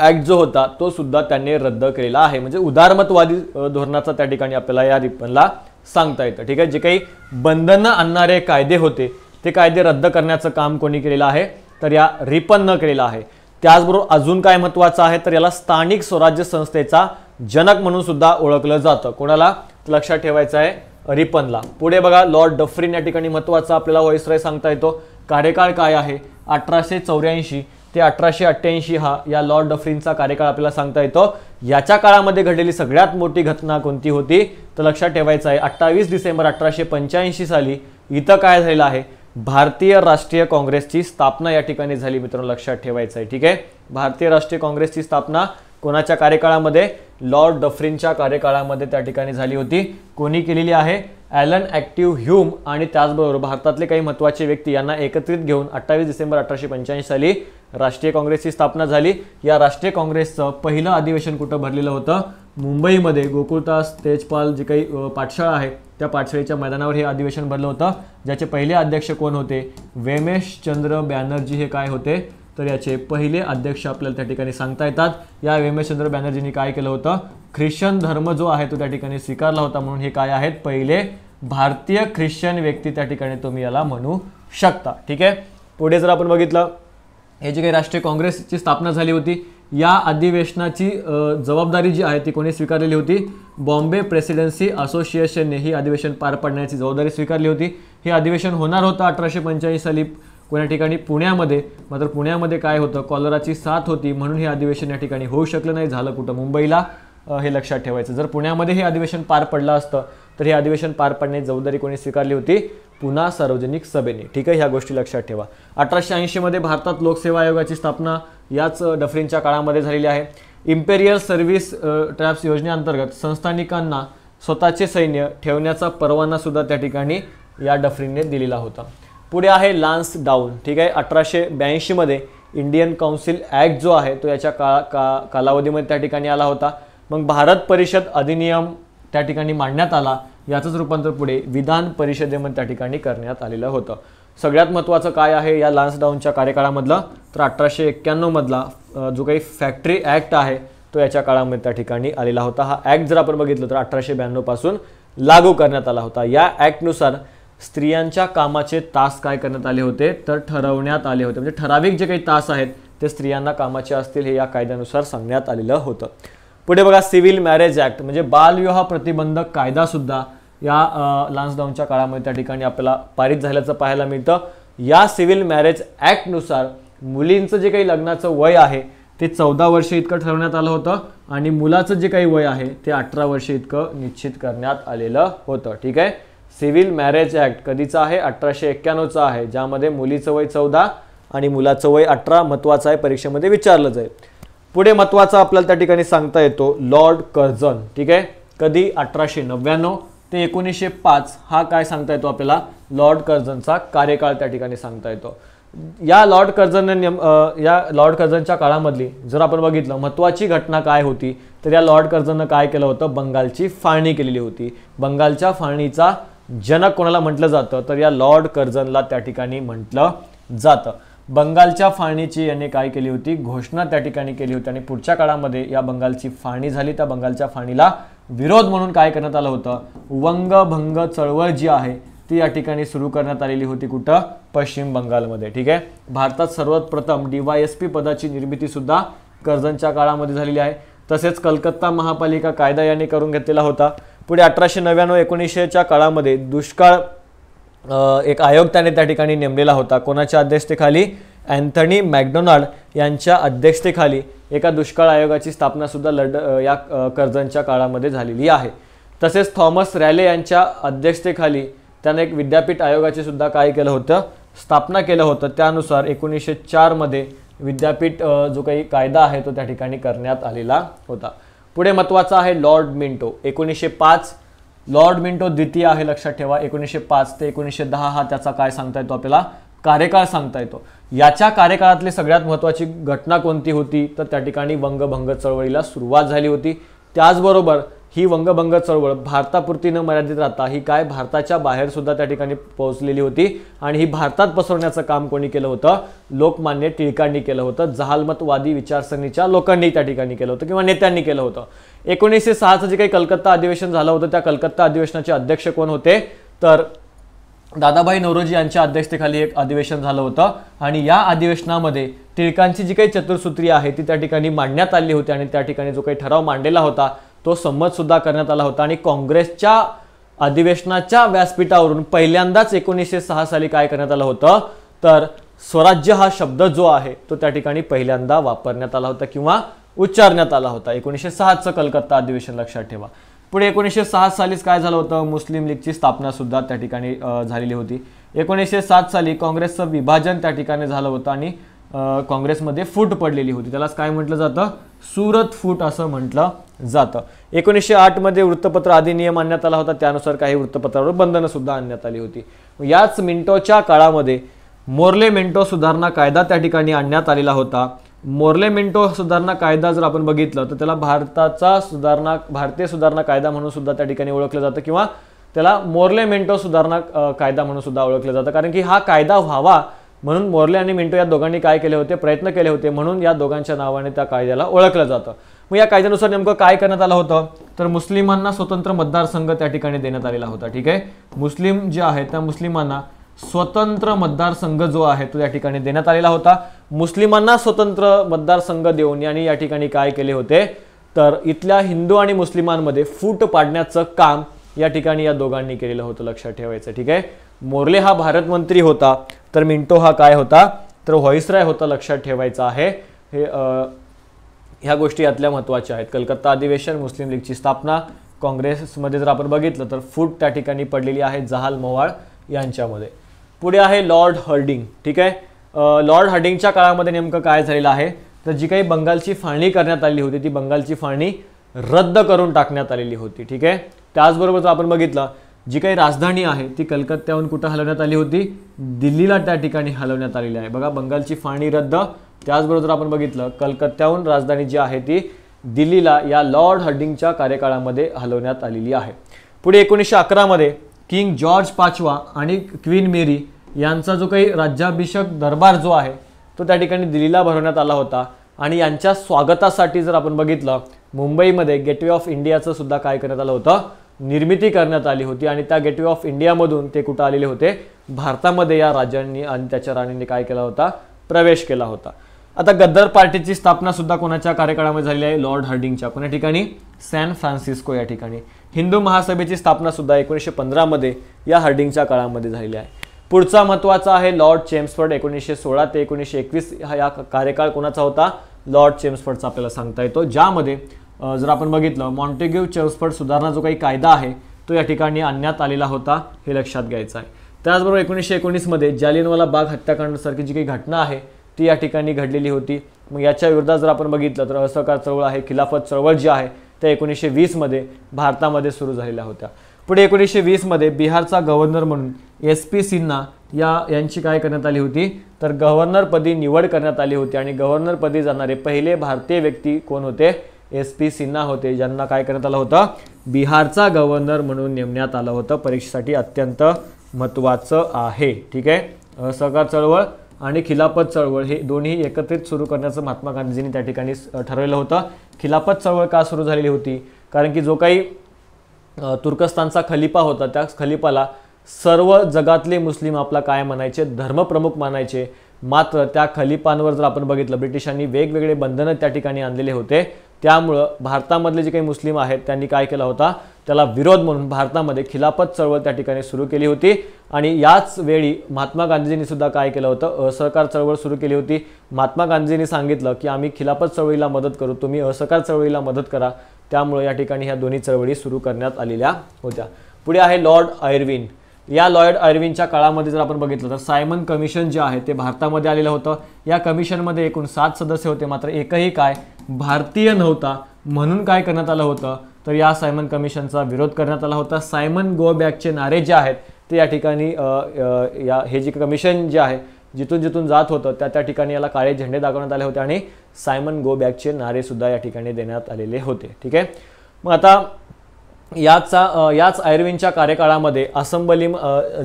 ॲक्ट जो होता तो सुद्धा त्यांनी रद्द केलेला आहे म्हणजे उदारमतवादी धोरणाचा त्या ठिकाणी आपल्याला या रिपनला सांगता येतं ठीक आहे जे काही बंधनं आणणारे कायदे होते ते कायदे रद्द करण्याचं काम कोणी केलेलं आहे तर या रिपननं केलेलं आहे त्याचबरोबर अजून काय महत्वाचं आहे तर याला स्थानिक स्वराज्य संस्थेचा जनक म्हणून सुद्धा ओळखलं जातं कोणाला लक्षात ठेवायचं आहे रिपनला पुढे बघा लॉर्ड डफरीन या ठिकाणी महत्त्वाचा आपल्याला व्हॉइस राय सांगता येतो कार्यकाळ काय आहे अठराशे चौऱ्याऐंशी ते अठराशे अठ्ठ्याऐंशी हा या लॉर्ड डफरीनचा कार्यकाळ आपल्याला सांगता येतो याच्या काळामध्ये घडलेली सगळ्यात मोठी घटना कोणती होती तर लक्षात ठेवायचं आहे अठ्ठावीस डिसेंबर अठराशे पंच्याऐंशी साली इथं काय झालेलं आहे भारतीय राष्ट्रीय काँग्रेसची स्थापना या ठिकाणी झाली मित्रांनो लक्षात ठेवायचं आहे ठीक आहे भारतीय राष्ट्रीय काँग्रेसची स्थापना कोणाच्या कार्यकाळामध्ये लॉर्ड डफरिनच्या कार्यकाळामध्ये त्या ठिकाणी झाली होती कोणी केलेली आहे ॲलन ॲक्टिव्ह ह्यूम आणि त्याचबरोबर भारतातले काही महत्त्वाचे व्यक्ती यांना एकत्रित घेऊन अठ्ठावीस डिसेंबर अठराशे पंच्याऐंशी साली राष्ट्रीय काँग्रेसची स्थापना झाली या राष्ट्रीय काँग्रेसचं पहिलं अधिवेशन कुठं भरलेलं होतं मुंबईमध्ये गोकुळदास तेजपाल जी काही पाठशाळा आहे त्या पाठशाळेच्या मैदानावर हे अधिवेशन भरलं होतं ज्याचे पहिले अध्यक्ष कोण होते वेमेश चंद्र बॅनर्जी हे काय होते तर याचे पहिले अध्यक्ष आपल्याला त्या ठिकाणी सांगता येतात या व्यमेशचंद्र बॅनर्जींनी काय केलं होतं ख्रिश्चन धर्म जो आहे तो त्या ठिकाणी स्वीकारला होता म्हणून हे काय आहेत पहिले भारतीय ख्रिश्चन व्यक्ती त्या ठिकाणी तुम्ही याला म्हणू शकता ठीक आहे पुढे जर आपण बघितलं हे जे काही राष्ट्रीय काँग्रेसची स्थापना झाली होती या अधिवेशनाची जबाबदारी जी आहे ती कोणी स्वीकारलेली होती बॉम्बे प्रेसिडेन्सी असोसिएशनने ही अधिवेशन पार पाडण्याची जबाबदारी स्वीकारली होती हे अधिवेशन होणार होतं अठराशे पंच्याऐंशी साली कोण्या ठिकाणी पुण्यामध्ये मात्र पुण्यामध्ये काय होतं कॉलराची साथ होती म्हणून हे अधिवेशन या ठिकाणी होऊ शकलं नाही झालं कुठं मुंबईला हे लक्षात ठेवायचं जर पुण्यामध्ये हे अधिवेशन पार पडलं असतं तर हे अधिवेशन पार पडण्याची जबाबदारी कोणी स्वीकारली होती पुन्हा सार्वजनिक सभेने ठीक आहे ह्या गोष्टी लक्षात ठेवा अठराशे ऐंशीमध्ये भारतात लोकसेवा आयोगाची स्थापना याच डफरींच्या काळामध्ये झालेली आहे इम्पेरियल सर्व्हिस ट्रॅप्स योजनेअंतर्गत संस्थानिकांना स्वतःचे सैन्य ठेवण्याचा परवाना सुद्धा त्या ठिकाणी या डफरींने दिलेला होता पुढे आहे लान्स डाऊन ठीक आहे अठराशे ब्याऐंशीमध्ये इंडियन काउन्सिल ॲक्ट जो आहे तो याच्या काळा का कालावधीमध्ये त्या ठिकाणी आला होता मग भारत परिषद अधिनियम त्या ठिकाणी मांडण्यात आला याचंच रूपांतर पुढे विधान परिषदेमध्ये त्या ठिकाणी करण्यात आलेलं होतं सगळ्यात महत्त्वाचं काय आहे या लान्स डाऊनच्या कार्यकाळामधलं तर अठराशे एक्क्याण्णवमधला जो काही फॅक्टरी ॲक्ट आहे तो याच्या काळामध्ये त्या ठिकाणी आलेला होता हा ॲक्ट जर आपण बघितलं तर अठराशे ब्याण्णवपासून लागू करण्यात आला होता या ॲक्टनुसार स्त्रियांच्या कामाचे तास काय करण्यात आले होते तर ठरवण्यात आले होते म्हणजे ठराविक जे काही तास आहेत ते स्त्रियांना कामाचे असतील हे या कायद्यानुसार सांगण्यात आलेलं होतं पुढे बघा सिव्हिल मॅरेज ॲक्ट म्हणजे बालविवाह प्रतिबंधक कायदासुद्धा या लान्सडाऊनच्या काळामध्ये त्या ठिकाणी आपल्याला पारित झाल्याचं पाहायला मिळतं या सिव्हिल मॅरेज ॲक्टनुसार मुलींचं जे काही लग्नाचं वय आहे ते चौदा वर्षे इतकं ठरवण्यात आलं होतं आणि मुलाचं जे काही वय आहे ते अठरा वर्षे इतकं निश्चित करण्यात आलेलं होतं ठीक आहे सिव्हिल मॅरेज ॲक्ट कधीचा आहे अठराशे एक्क्याण्णवचा आहे ज्यामध्ये मुलीचं वय चौदा आणि मुलाचं वय अठरा महत्वाचं आहे परीक्षेमध्ये विचारलं जाईल पुढे महत्त्वाचा आपल्याला त्या ठिकाणी सांगता येतो लॉर्ड कर्जन ठीक आहे कधी अठराशे नव्याण्णव ते एकोणीसशे पाच हा काय सांगता येतो आपल्याला लॉर्ड कर्जनचा कार्यकाळ त्या ठिकाणी सांगता येतो या लॉर्ड कर्जन या लॉर्ड कर्जनच्या काळामधली जर आपण बघितलं महत्त्वाची घटना काय होती तर या लॉर्ड कर्जननं काय केलं होतं बंगालची फाळणी केलेली होती बंगालच्या फाळणीचा जनक कोणाला म्हटलं जातं तर या लॉर्ड कर्जनला त्या ठिकाणी म्हटलं जातं बंगालच्या फाळणीची यांनी काय केली होती घोषणा त्या ठिकाणी केली होती आणि पुढच्या काळामध्ये या बंगालची फाळणी झाली त्या बंगालच्या फाळणीला विरोध म्हणून काय करण्यात आलं होतं वंगभंग चळवळ जी आहे ती या ठिकाणी सुरू करण्यात आलेली होती कुठं पश्चिम बंगालमध्ये ठीक आहे भारतात सर्वात प्रथम डी वाय एस पी पदाची निर्मितीसुद्धा कर्जनच्या काळामध्ये झालेली आहे तसेच कलकत्ता महापालिका कायदा यांनी करून घेतलेला होता पुढे अठराशे नव्याण्णव एकोणीसशेच्या काळामध्ये दुष्काळ एक आयोग त्याने त्या ठिकाणी नेमलेला होता कोणाच्या अध्यक्षतेखाली अँथनी मॅकडोनाल्ड यांच्या अध्यक्षतेखाली एका दुष्काळ आयोगाची स्थापनासुद्धा लढ या कर्जांच्या काळामध्ये झालेली आहे तसेच थॉमस रॅले यांच्या अध्यक्षतेखाली त्याने एक विद्यापीठ आयोगाची सुद्धा काय केलं होतं स्थापना केलं होतं त्यानुसार एकोणीसशे चारमध्ये विद्यापीठ जो काही कायदा आहे तो त्या ठिकाणी करण्यात आलेला होता पुढे महत्त्वाचा आहे लॉर्ड मिंटो एकोणीसशे पाच लॉर्ड मिंटो द्वितीय आहे लक्षात ठेवा एकोणीसशे पाच ते एकोणीसशे दहा हा त्याचा काय सांगता येतो आपल्याला कार्यकाळ सांगता येतो याच्या कार्यकाळातली सगळ्यात महत्त्वाची घटना कोणती होती तर त्या ठिकाणी वंगभंग चळवळीला सुरुवात झाली होती त्याचबरोबर ही वंगभंग चळवळ भारतापुरती न मर्यादित राहता ही काय भारताच्या बाहेर सुद्धा त्या ठिकाणी पोहोचलेली होती आणि ही भारतात पसरवण्याचं काम कोणी केलं होतं लोकमान्य टिळकांनी केलं होतं जहालमतवादी विचारसरणीच्या लोकांनी त्या ठिकाणी केलं होतं किंवा नेत्यांनी केलं होतं एकोणीसशे सहाचं जे काही कलकत्ता अधिवेशन झालं होतं त्या कलकत्ता अधिवेशनाचे अध्यक्ष कोण होते तर दादाभाई नौरोजी यांच्या अध्यक्षतेखाली एक अधिवेशन झालं होतं आणि या अधिवेशनामध्ये टिळकांची जी काही चतुर्सूत्री आहे ती त्या ठिकाणी मांडण्यात आली होती आणि त्या ठिकाणी जो काही ठराव मांडलेला होता तो संमतसुद्धा करण्यात आला होता आणि काँग्रेसच्या अधिवेशनाच्या व्यासपीठावरून पहिल्यांदाच एकोणीसशे सहा साली काय करण्यात आलं होतं तर स्वराज्य हा शब्द जो आहे तो त्या ठिकाणी पहिल्यांदा वापरण्यात आला होता किंवा उच्चारण्यात आला होता एकोणीसशे सहाचं कलकत्ता अधिवेशन लक्षात ठेवा पुढे एकोणीसशे सहा सालीच काय झालं होतं मुस्लिम लीगची स्थापना सुद्धा त्या ठिकाणी झालेली होती एकोणीसशे सात साली काँग्रेसचं विभाजन त्या ठिकाणी झालं होतं आणि काँग्रेसमध्ये फूट पडलेली होती त्यालाच काय म्हटलं जातं सुरत फूट असं म्हटलं जातं एकोणीसशे आठमध्ये वृत्तपत्र अधिनियम आणण्यात आला होता त्यानुसार काही वृत्तपत्रावर बंधनंसुद्धा आणण्यात आली होती याच मिंटोच्या काळामध्ये मोर्ले मिंटो सुधारणा कायदा त्या ठिकाणी आणण्यात आलेला होता मोर्ले मिंटो सुधारणा कायदा जर आपण बघितलं तर त्याला भारताचा सुधारणा भारतीय सुधारणा कायदा म्हणून सुद्धा त्या ठिकाणी ओळखलं जातं किंवा त्याला मोर्ले मिंटो सुधारणा कायदा म्हणून सुद्धा ओळखलं जातं कारण की हा कायदा व्हावा म्हणून मोर्ले आणि मिंटो या दोघांनी काय केले होते प्रयत्न केले होते म्हणून या दोघांच्या नावाने त्या कायद्याला ओळखलं जातं मग या कायद्यानुसार नेमकं काय करण्यात आलं होतं तर मुस्लिमांना स्वतंत्र मतदारसंघ त्या ठिकाणी देण्यात आलेला होता ठीक आहे मुस्लिम जे आहेत त्या मुस्लिमांना स्वतंत्र मतदारसंघ जो आहे तो या ठिकाणी देण्यात आलेला होता मुस्लिमांना स्वतंत्र मतदारसंघ देऊन यांनी या ठिकाणी काय केले होते तर इथल्या हिंदू आणि मुस्लिमांमध्ये फूट पाडण्याचं काम या ठिकाणी या दोघांनी केलेलं होतं लक्षात ठेवायचं ठीक आहे मोर्ले हा भारत मंत्री होता तर मिंटो हा काय होता तर व्हॉइसराय होता लक्षात ठेवायचं आहे हे ह्या गोष्टी यातल्या महत्त्वाच्या आहेत कलकत्ता अधिवेशन मुस्लिम लीगची स्थापना काँग्रेसमध्ये जर आपण बघितलं तर फूट त्या ठिकाणी पडलेली आहे जहाल मवाळ यांच्यामध्ये पुढे आहे लॉर्ड हर्डिंग ठीक आहे लॉर्ड हर्डिंगच्या काळामध्ये नेमकं काय झालेलं आहे तर जी काही बंगालची फाळणी करण्यात आलेली होती ती बंगालची फाळणी रद्द करून टाकण्यात आलेली होती ठीक आहे त्याचबरोबर जर आपण बघितलं जी काही राजधानी आहे ती कलकत्त्याहून कुठं हलवण्यात आली होती दिल्लीला त्या ठिकाणी हलवण्यात आलेली आहे बघा बंगालची फाणी रद्द त्याचबरोबर आपण बघितलं कलकत्त्याहून राजधानी जी आहे ती दिल्लीला या लॉर्ड हर्डिंगच्या कार्यकाळामध्ये हलवण्यात आलेली आहे पुढे एकोणीसशे अकरामध्ये किंग जॉर्ज पाचवा आणि क्वीन मेरी यांचा जो काही राज्याभिषेक दरबार जो आहे तो त्या ठिकाणी दिल्लीला भरवण्यात आला होता आणि यांच्या स्वागतासाठी जर आपण बघितलं मुंबईमध्ये गेटवे ऑफ इंडियाचं सुद्धा काय करण्यात आलं होतं निर्मिती करण्यात आली होती आणि त्या गेटवे ऑफ इंडियामधून ते कुठं आलेले होते भारतामध्ये या राजांनी आणि त्याच्या राणींनी काय केला होता प्रवेश केला होता आता गद्दर पार्टीची स्थापना सुद्धा कोणाच्या कार्यकाळामध्ये झालेली आहे लॉर्ड हर्डिंगच्या कोणा ठिकाणी सॅन फ्रान्सिस्को या ठिकाणी हिंदू महासभेची स्थापना सुद्धा एकोणीसशे पंधरामध्ये या हर्डिंगच्या काळामध्ये झालेली आहे पुढचा महत्वाचा आहे लॉर्ड चेम्सफर्ड एकोणीसशे सोळा ते एकोणीसशे एकवीस हा या कार्यकाळ कोणाचा होता लॉर्ड चेम्सफर्डचा आपल्याला सांगता येतो ज्यामध्ये जर आपण बघितलं मॉन्टेग्यू चर्सफर्ड सुधारणा जो काही कायदा आहे तो या ठिकाणी आणण्यात आलेला होता हे लक्षात घ्यायचं आहे त्याचबरोबर एकोणीसशे एकोणीसमध्ये जालियनवाला बाग हत्याकांडासारखी जी काही घटना आहे ती या ठिकाणी घडलेली होती मग याच्या विरोधात जर आपण बघितलं तर असहकार चळवळ आहे खिलाफत चळवळ जी आहे त्या एकोणीसशे वीसमध्ये भारतामध्ये सुरू झालेल्या होत्या पुढे एकोणीसशे वीसमध्ये बिहारचा गव्हर्नर म्हणून एस पी सिन्हा या यांची काय करण्यात आली होती तर गव्हर्नरपदी निवड करण्यात आली होती आणि गव्हर्नरपदी जाणारे पहिले भारतीय व्यक्ती कोण होते एस पी सिन्हा होते ज्यांना काय करण्यात आलं होतं बिहारचा गव्हर्नर म्हणून नेमण्यात आलं होतं परीक्षेसाठी अत्यंत महत्त्वाचं आहे ठीक आहे सहकार चळवळ आणि खिलापत चळवळ हे दोन्ही एकत्रित सुरू करण्याचं महात्मा गांधीजींनी त्या ठिकाणी ठरवलं होतं खिलापत चळवळ का सुरू झालेली होती कारण की जो काही तुर्कस्तानचा खलिफा होता त्या खलिपाला सर्व जगातले मुस्लिम आपला काय म्हणायचे धर्मप्रमुख मानायचे मात्र त्या खलिपांवर जर आपण बघितलं ब्रिटिशांनी वेगवेगळे बंधनं त्या ठिकाणी आणलेले होते त्यामुळं भारतामधले जे काही मुस्लिम आहेत त्यांनी काय केला होता त्याला विरोध म्हणून भारतामध्ये खिलाफत चळवळ त्या ठिकाणी सुरू केली होती आणि याच वेळी महात्मा गांधीजींनी सुद्धा काय केलं होतं असहकार चळवळ सुरू केली होती महात्मा गांधीजींनी सांगितलं की आम्ही खिलाफत चळवळीला मदत करू तुम्ही असहकार चळवळीला मदत करा त्यामुळे या ठिकाणी ह्या दोन्ही चळवळी सुरू करण्यात आलेल्या होत्या पुढे आहे लॉर्ड आयर्विन या लॉर्ड आयर्विनच्या काळामध्ये जर आपण बघितलं तर सायमन कमिशन जे आहे ते भारतामध्ये आलेलं होतं या कमिशनमध्ये एकूण सात सदस्य होते मात्र एकही काय भारतीय नव्हता म्हणून काय करण्यात आलं होतं तर या सायमन कमिशनचा विरोध करण्यात आला होता सायमन गो बॅकचे नारे जे आहेत ते या ठिकाणी या हे जे कमिशन जे आहे जिथून जिथून जात होतं त्या त्या ठिकाणी याला काळे झेंडे दाखवण्यात आले होते आणि सायमन गो बॅकचे नारेसुद्धा या ठिकाणी देण्यात आलेले होते ठीक आहे मग आता याचा याच आयर्विनच्या कार्यकाळामध्ये असंबली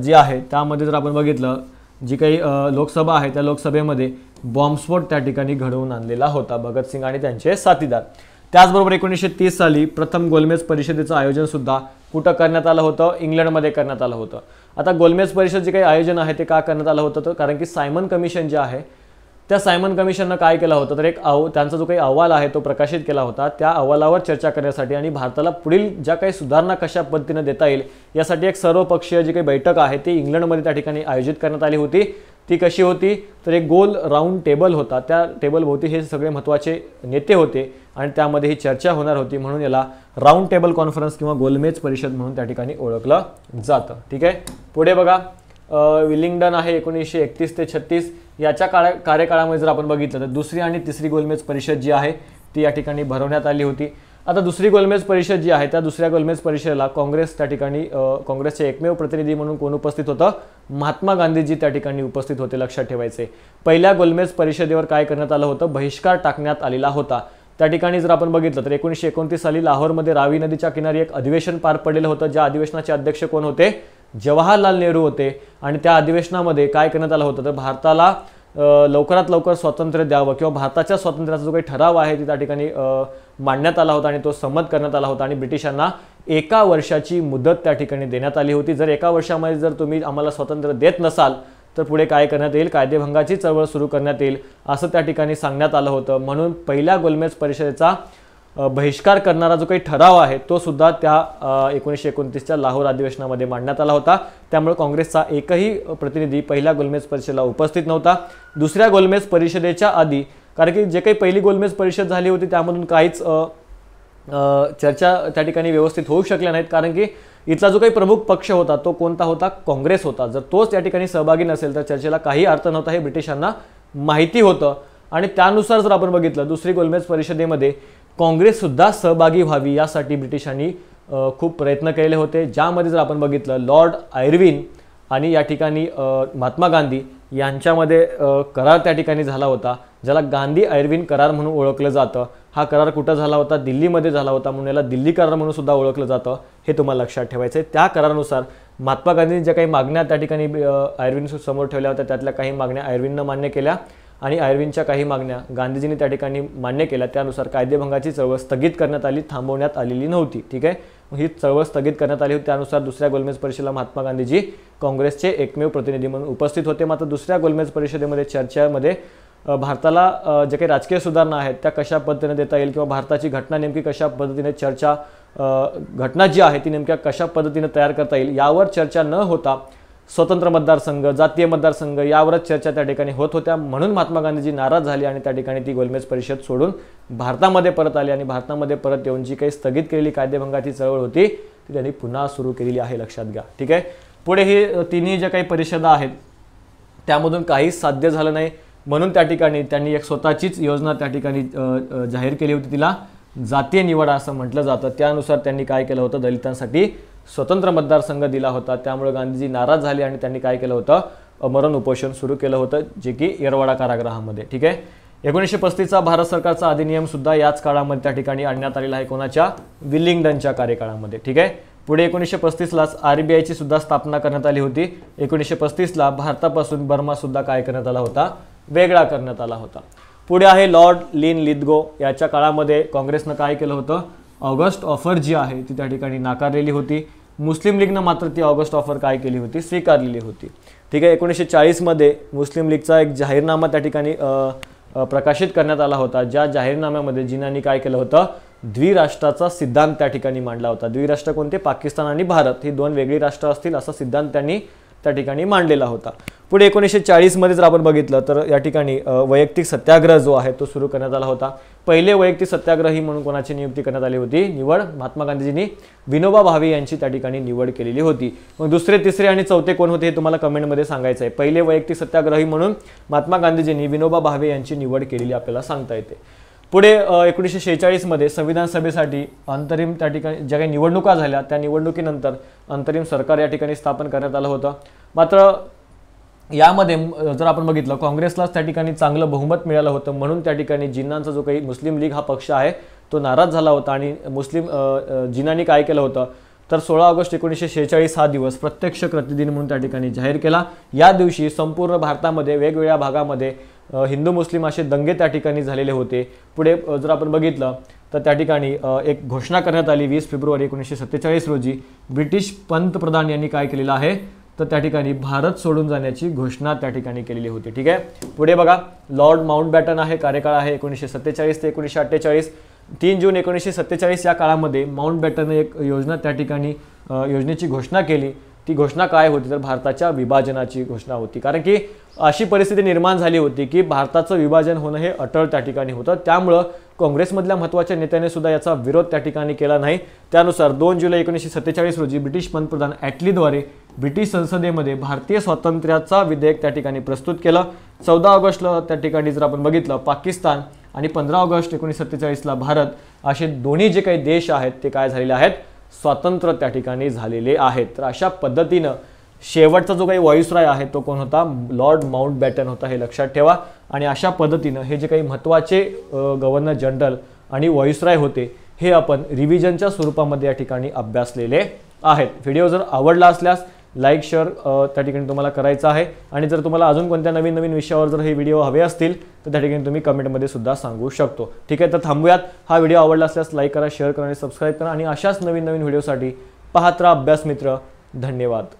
जे आहे त्यामध्ये जर आपण बघितलं जी काही लोकसभा आहे त्या लोकसभेमध्ये बॉम्बस्फोट त्या ठिकाणी घडवून आणलेला होता भगतसिंग आणि त्यांचे साथीदार त्याचबरोबर एकोणीसशे तीस साली प्रथम गोलमेज परिषदेचं आयोजनसुद्धा कुठं करण्यात आलं होतं इंग्लंडमध्ये करण्यात आलं होतं आता गोलमेज परिषद जे काही आयोजन आहे ते का करण्यात आलं होतं तर कारण की सायमन कमिशन जे आहे त्या सायमन कमिशननं काय केलं होतं तर एक अहो त्यांचा जो काही अहवाल आहे तो प्रकाशित केला होता त्या अहवालावर चर्चा करण्यासाठी आणि भारताला पुढील ज्या काही सुधारणा कशा पद्धतीनं देता येईल यासाठी एक सर्वपक्षीय जी काही बैठक आहे ती इंग्लंडमध्ये त्या ठिकाणी आयोजित करण्यात आली होती ती कशी होती तर एक गोल राऊंड टेबल होता त्या टेबलभोवती हे सगळे महत्त्वाचे नेते होते आणि त्यामध्ये ही चर्चा होणार होती म्हणून याला राऊंड टेबल कॉन्फरन्स किंवा गोलमेज परिषद म्हणून त्या ठिकाणी ओळखलं जातं ठीक आहे पुढे बघा विलिंगडन आहे एकोणीसशे एकतीस ते छत्तीस याच्या काळ कार्यकाळामध्ये जर आपण बघितलं तर दुसरी आणि तिसरी गोलमेज परिषद जी आहे ती या ठिकाणी भरवण्यात आली होती आता दुसरी गोलमेज परिषद जी आहे त्या दुसऱ्या गोलमेज परिषदेला काँग्रेस त्या ठिकाणी काँग्रेसचे एकमेव प्रतिनिधी म्हणून कोण उपस्थित होतं महात्मा गांधीजी त्या ठिकाणी उपस्थित होते लक्षात ठेवायचे पहिल्या गोलमेज परिषदेवर काय करण्यात आलं होतं बहिष्कार टाकण्यात आलेला होता त्या ठिकाणी जर आपण बघितलं तर एकोणीसशे एकोणतीस साली लाहोरमध्ये रावी नदीच्या किनारी एक अधिवेशन पार पडलेलं होतं ज्या अधिवेशनाचे अध्यक्ष कोण होते जवाहरलाल नेहरू होते आणि त्या अधिवेशनामध्ये काय करण्यात आलं होतं तर भारताला लवकरात लवकर स्वातंत्र्य द्यावं किंवा भारताच्या स्वातंत्र्याचा जो काही ठराव आहे ते त्या ठिकाणी मांडण्यात आला होता आणि तो संमत करण्यात आला होता आणि ब्रिटिशांना एका वर्षाची मुदत त्या ठिकाणी देण्यात आली होती जर एका वर्षामध्ये जर तुम्ही आम्हाला स्वातंत्र्य देत नसाल तर पुढे काय करण्यात येईल कायदेभंगाची चळवळ सुरू करण्यात येईल असं त्या ठिकाणी सांगण्यात आलं होतं म्हणून पहिल्या गोलमेज परिषदेचा बहिष्कार करणारा जो काही ठराव आहे तो सुद्धा त्या एकोणीसशे एकोणतीसच्या लाहोर अधिवेशनामध्ये मांडण्यात आला होता त्यामुळे काँग्रेसचा एकही प्रतिनिधी पहिल्या गोलमेज परिषदेला उपस्थित नव्हता दुसऱ्या गोलमेज परिषदेच्या आधी कारण की जे काही पहिली गोलमेज परिषद झाली होती त्यामधून काहीच चर्चा त्या ठिकाणी व्यवस्थित होऊ शकल्या नाहीत कारण की इथला जो काही प्रमुख पक्ष होता तो कोणता होता काँग्रेस होता जर तोच त्या ठिकाणी सहभागी नसेल तर चर्चेला काही अर्थ नव्हता हे ब्रिटिशांना माहिती होतं आणि त्यानुसार जर आपण बघितलं दुसरी गोलमेज परिषदेमध्ये काँग्रेससुद्धा सहभागी व्हावी यासाठी ब्रिटिशांनी खूप प्रयत्न केले होते ज्यामध्ये जर आपण बघितलं लॉर्ड आयर्विन आणि या ठिकाणी महात्मा गांधी यांच्यामध्ये करार त्या ठिकाणी झाला होता ज्याला गांधी आयरविन करार म्हणून ओळखलं जातं हा करार कुठं झाला होता दिल्लीमध्ये झाला होता म्हणून याला दिल्ली करार म्हणून सुद्धा ओळखलं जातं हे तुम्हाला लक्षात ठेवायचं आहे त्या करारानुसार महात्मा गांधींनी ज्या काही मागण्या त्या ठिकाणी आयर्विन समोर ठेवल्या होत्या त्यातल्या काही मागण्या आयर्विननं मान्य केल्या आणि आयर्विनच्या काही मागण्या गांधीजींनी त्या ठिकाणी मान्य केल्या त्यानुसार कायदेभंगाची चळवळ स्थगित करण्यात आली थांबवण्यात आलेली नव्हती ठीक आहे ही चळवळ स्थगित करण्यात आली होती त्यानुसार दुसऱ्या गोलमेज परिषदेला महात्मा गांधीजी काँग्रेसचे एकमेव प्रतिनिधी म्हणून उपस्थित होते मात्र दुसऱ्या गोलमेज परिषदेमध्ये चर्चेमध्ये भारताला जे काही राजकीय सुधारणा आहेत त्या कशा पद्धतीने देता येईल किंवा भारताची घटना नेमकी कशा पद्धतीने चर्चा घटना जी आहे ती नेमक्या कशा पद्धतीने तयार करता येईल यावर चर्चा न होता स्वतंत्र मतदारसंघ जातीय मतदारसंघ यावरच चर्चा त्या ठिकाणी होत होत्या म्हणून महात्मा गांधीजी नाराज झाली आणि त्या ठिकाणी ती गोलमेज परिषद सोडून भारतामध्ये परत आली आणि भारतामध्ये परत येऊन जी काही स्थगित केलेली कायदेभंगाची चळवळ होती ती त्यांनी पुन्हा सुरू केलेली आहे लक्षात घ्या ठीक आहे पुढे ही तिन्ही ज्या काही परिषदा आहेत त्यामधून काहीच साध्य झालं नाही म्हणून त्या ठिकाणी त्यांनी एक स्वतःचीच योजना त्या ठिकाणी जाहीर केली होती तिला जातीय निवड असं म्हटलं जातं त्यानुसार त्यांनी काय केलं होतं दलितांसाठी स्वतंत्र मतदारसंघ दिला होता त्यामुळे गांधीजी नाराज झाले आणि त्यांनी काय केलं होतं अमरण उपोषण सुरू केलं होतं जे की येरवाडा कारागृहामध्ये ठीक आहे एकोणीसशे पस्तीसचा भारत सरकारचा अधिनियमसुद्धा याच काळामध्ये त्या ठिकाणी आणण्यात आलेला आहे कोणाच्या विलिंगडनच्या कार्यकाळामध्ये ठीक आहे पुढे एकोणीसशे पस्तीसलाच आर बी आयची सुद्धा स्थापना करण्यात आली होती एकोणीसशे पस्तीसला भारतापासून बर्मासुद्धा काय करण्यात आला होता वेगळा करण्यात आला होता पुढे आहे लॉर्ड लीन लिदगो याच्या काळामध्ये काँग्रेसनं काय केलं होतं ऑगस्ट ऑफर जी आहे ती त्या ठिकाणी नाकारलेली होती मुस्लिम लीगनं मात्र ती ऑगस्ट ऑफर काय केली होती स्वीकारलेली होती ठीक आहे एकोणीसशे चाळीसमध्ये मुस्लिम लीगचा एक जाहीरनामा त्या ठिकाणी प्रकाशित करण्यात आला होता ज्या जाहीरनाम्यामध्ये जिनांनी काय केलं होतं द्विराष्ट्राचा सिद्धांत त्या ठिकाणी मांडला होता द्विराष्ट्र कोणते पाकिस्तान आणि भारत ही दोन वेगळी राष्ट्र असतील असा सिद्धांत त्यांनी त्या ठिकाणी मांडलेला होता पुढे एकोणीसशे चाळीसमध्ये जर आपण बघितलं तर या ठिकाणी वैयक्तिक सत्याग्रह जो आहे तो सुरू करण्यात आला होता पहिले वैयक्तिक सत्याग्रही म्हणून कोणाची नियुक्ती करण्यात आली होती निवड महात्मा गांधीजींनी विनोबा भावे यांची त्या ठिकाणी निवड केलेली होती मग दुसरे तिसरे आणि चौथे कोण होते हे तुम्हाला कमेंटमध्ये सांगायचं आहे पहिले वैयक्तिक सत्याग्रही म्हणून महात्मा गांधीजींनी विनोबा भावे यांची निवड केलेली आपल्याला सांगता येते पुढे एकोणीसशे शेहेचाळीसमध्ये संविधान सभेसाठी अंतरिम त्या ठिकाणी ज्या काही निवडणुका झाल्या त्या निवडणुकीनंतर अंतरिम सरकार या ठिकाणी स्थापन करण्यात आलं होतं मात्र यामध्ये जर आपण बघितलं काँग्रेसलाच त्या ठिकाणी चांगलं बहुमत मिळालं होतं म्हणून त्या ठिकाणी जिन्नांचा जो काही मुस्लिम लीग हा पक्ष आहे तो नाराज झाला होता आणि मुस्लिम जिनांनी काय केलं होतं तर सोळा ऑगस्ट एकोणीसशे शेहेचाळीस हा दिवस प्रत्यक्ष प्रतिदिन म्हणून त्या ठिकाणी जाहीर केला या दिवशी संपूर्ण भारतामध्ये वेगवेगळ्या भागामध्ये हिंदू मुस्लिम असे दंगे त्या ठिकाणी झालेले होते पुढे जर आपण बघितलं तर त्या ठिकाणी एक घोषणा करण्यात आली वीस फेब्रुवारी एकोणीसशे सत्तेचाळीस रोजी ब्रिटिश पंतप्रधान यांनी काय केलेलं आहे तर त्या ठिकाणी भारत सोडून जाण्याची घोषणा त्या ठिकाणी केलेली होती ठीक आहे पुढे बघा लॉर्ड माउंट बॅटन आहे कार्यकाळ आहे एकोणीसशे सत्तेचाळीस ते एकोणीसशे अठ्ठेचाळीस तीन जून एकोणीसशे सत्तेचाळीस या काळामध्ये माउंट बॅटनने एक योजना त्या ठिकाणी योजनेची घोषणा केली ती घोषणा काय होती तर भारताच्या विभाजनाची घोषणा होती कारण की अशी परिस्थिती निर्माण झाली होती की भारताचं विभाजन होणं हे अटळ त्या ठिकाणी होतं त्यामुळं काँग्रेसमधल्या महत्त्वाच्या नेत्याने सुद्धा याचा विरोध त्या ठिकाणी केला नाही त्यानुसार दोन जुलै एकोणीसशे सत्तेचाळीस रोजी ब्रिटिश पंतप्रधान ॲटलीद्वारे ब्रिटिश संसदेमध्ये भारतीय स्वातंत्र्याचा विधेयक त्या ठिकाणी प्रस्तुत केलं चौदा ऑगस्टला त्या ठिकाणी जर आपण बघितलं पाकिस्तान आणि पंधरा ऑगस्ट एकोणीसशे सत्तेचाळीसला भारत असे दोन्ही जे काही देश आहेत ते काय झालेले आहेत स्वातंत्र्य त्या ठिकाणी झालेले आहेत तर अशा पद्धतीनं शेवटचा जो काही व्हॉइसराय आहे तो कोण होता लॉर्ड माउंट बॅटन होता हे लक्षात ठेवा आणि अशा पद्धतीनं हे जे काही महत्त्वाचे गव्हर्नर जनरल आणि व्हॉइसराय होते हे आपण रिव्हिजनच्या स्वरूपामध्ये या ठिकाणी अभ्यासलेले आहेत व्हिडिओ जर आवडला असल्यास लाईक शेअर त्या ठिकाणी तुम्हाला करायचं आहे आणि जर तुम्हाला अजून कोणत्या नवीन नवीन विषयावर जर हे व्हिडिओ हवे असतील तर त्या ठिकाणी तुम्ही कमेंटमध्ये सुद्धा सांगू शकतो ठीक आहे तर थांबूयात हा व्हिडिओ आवडला असल्यास लाईक करा शेअर करा आणि सबस्क्राईब करा आणि अशाच नवीन नवीन व्हिडिओसाठी पाहत राहा अभ्यास मित्र धन्यवाद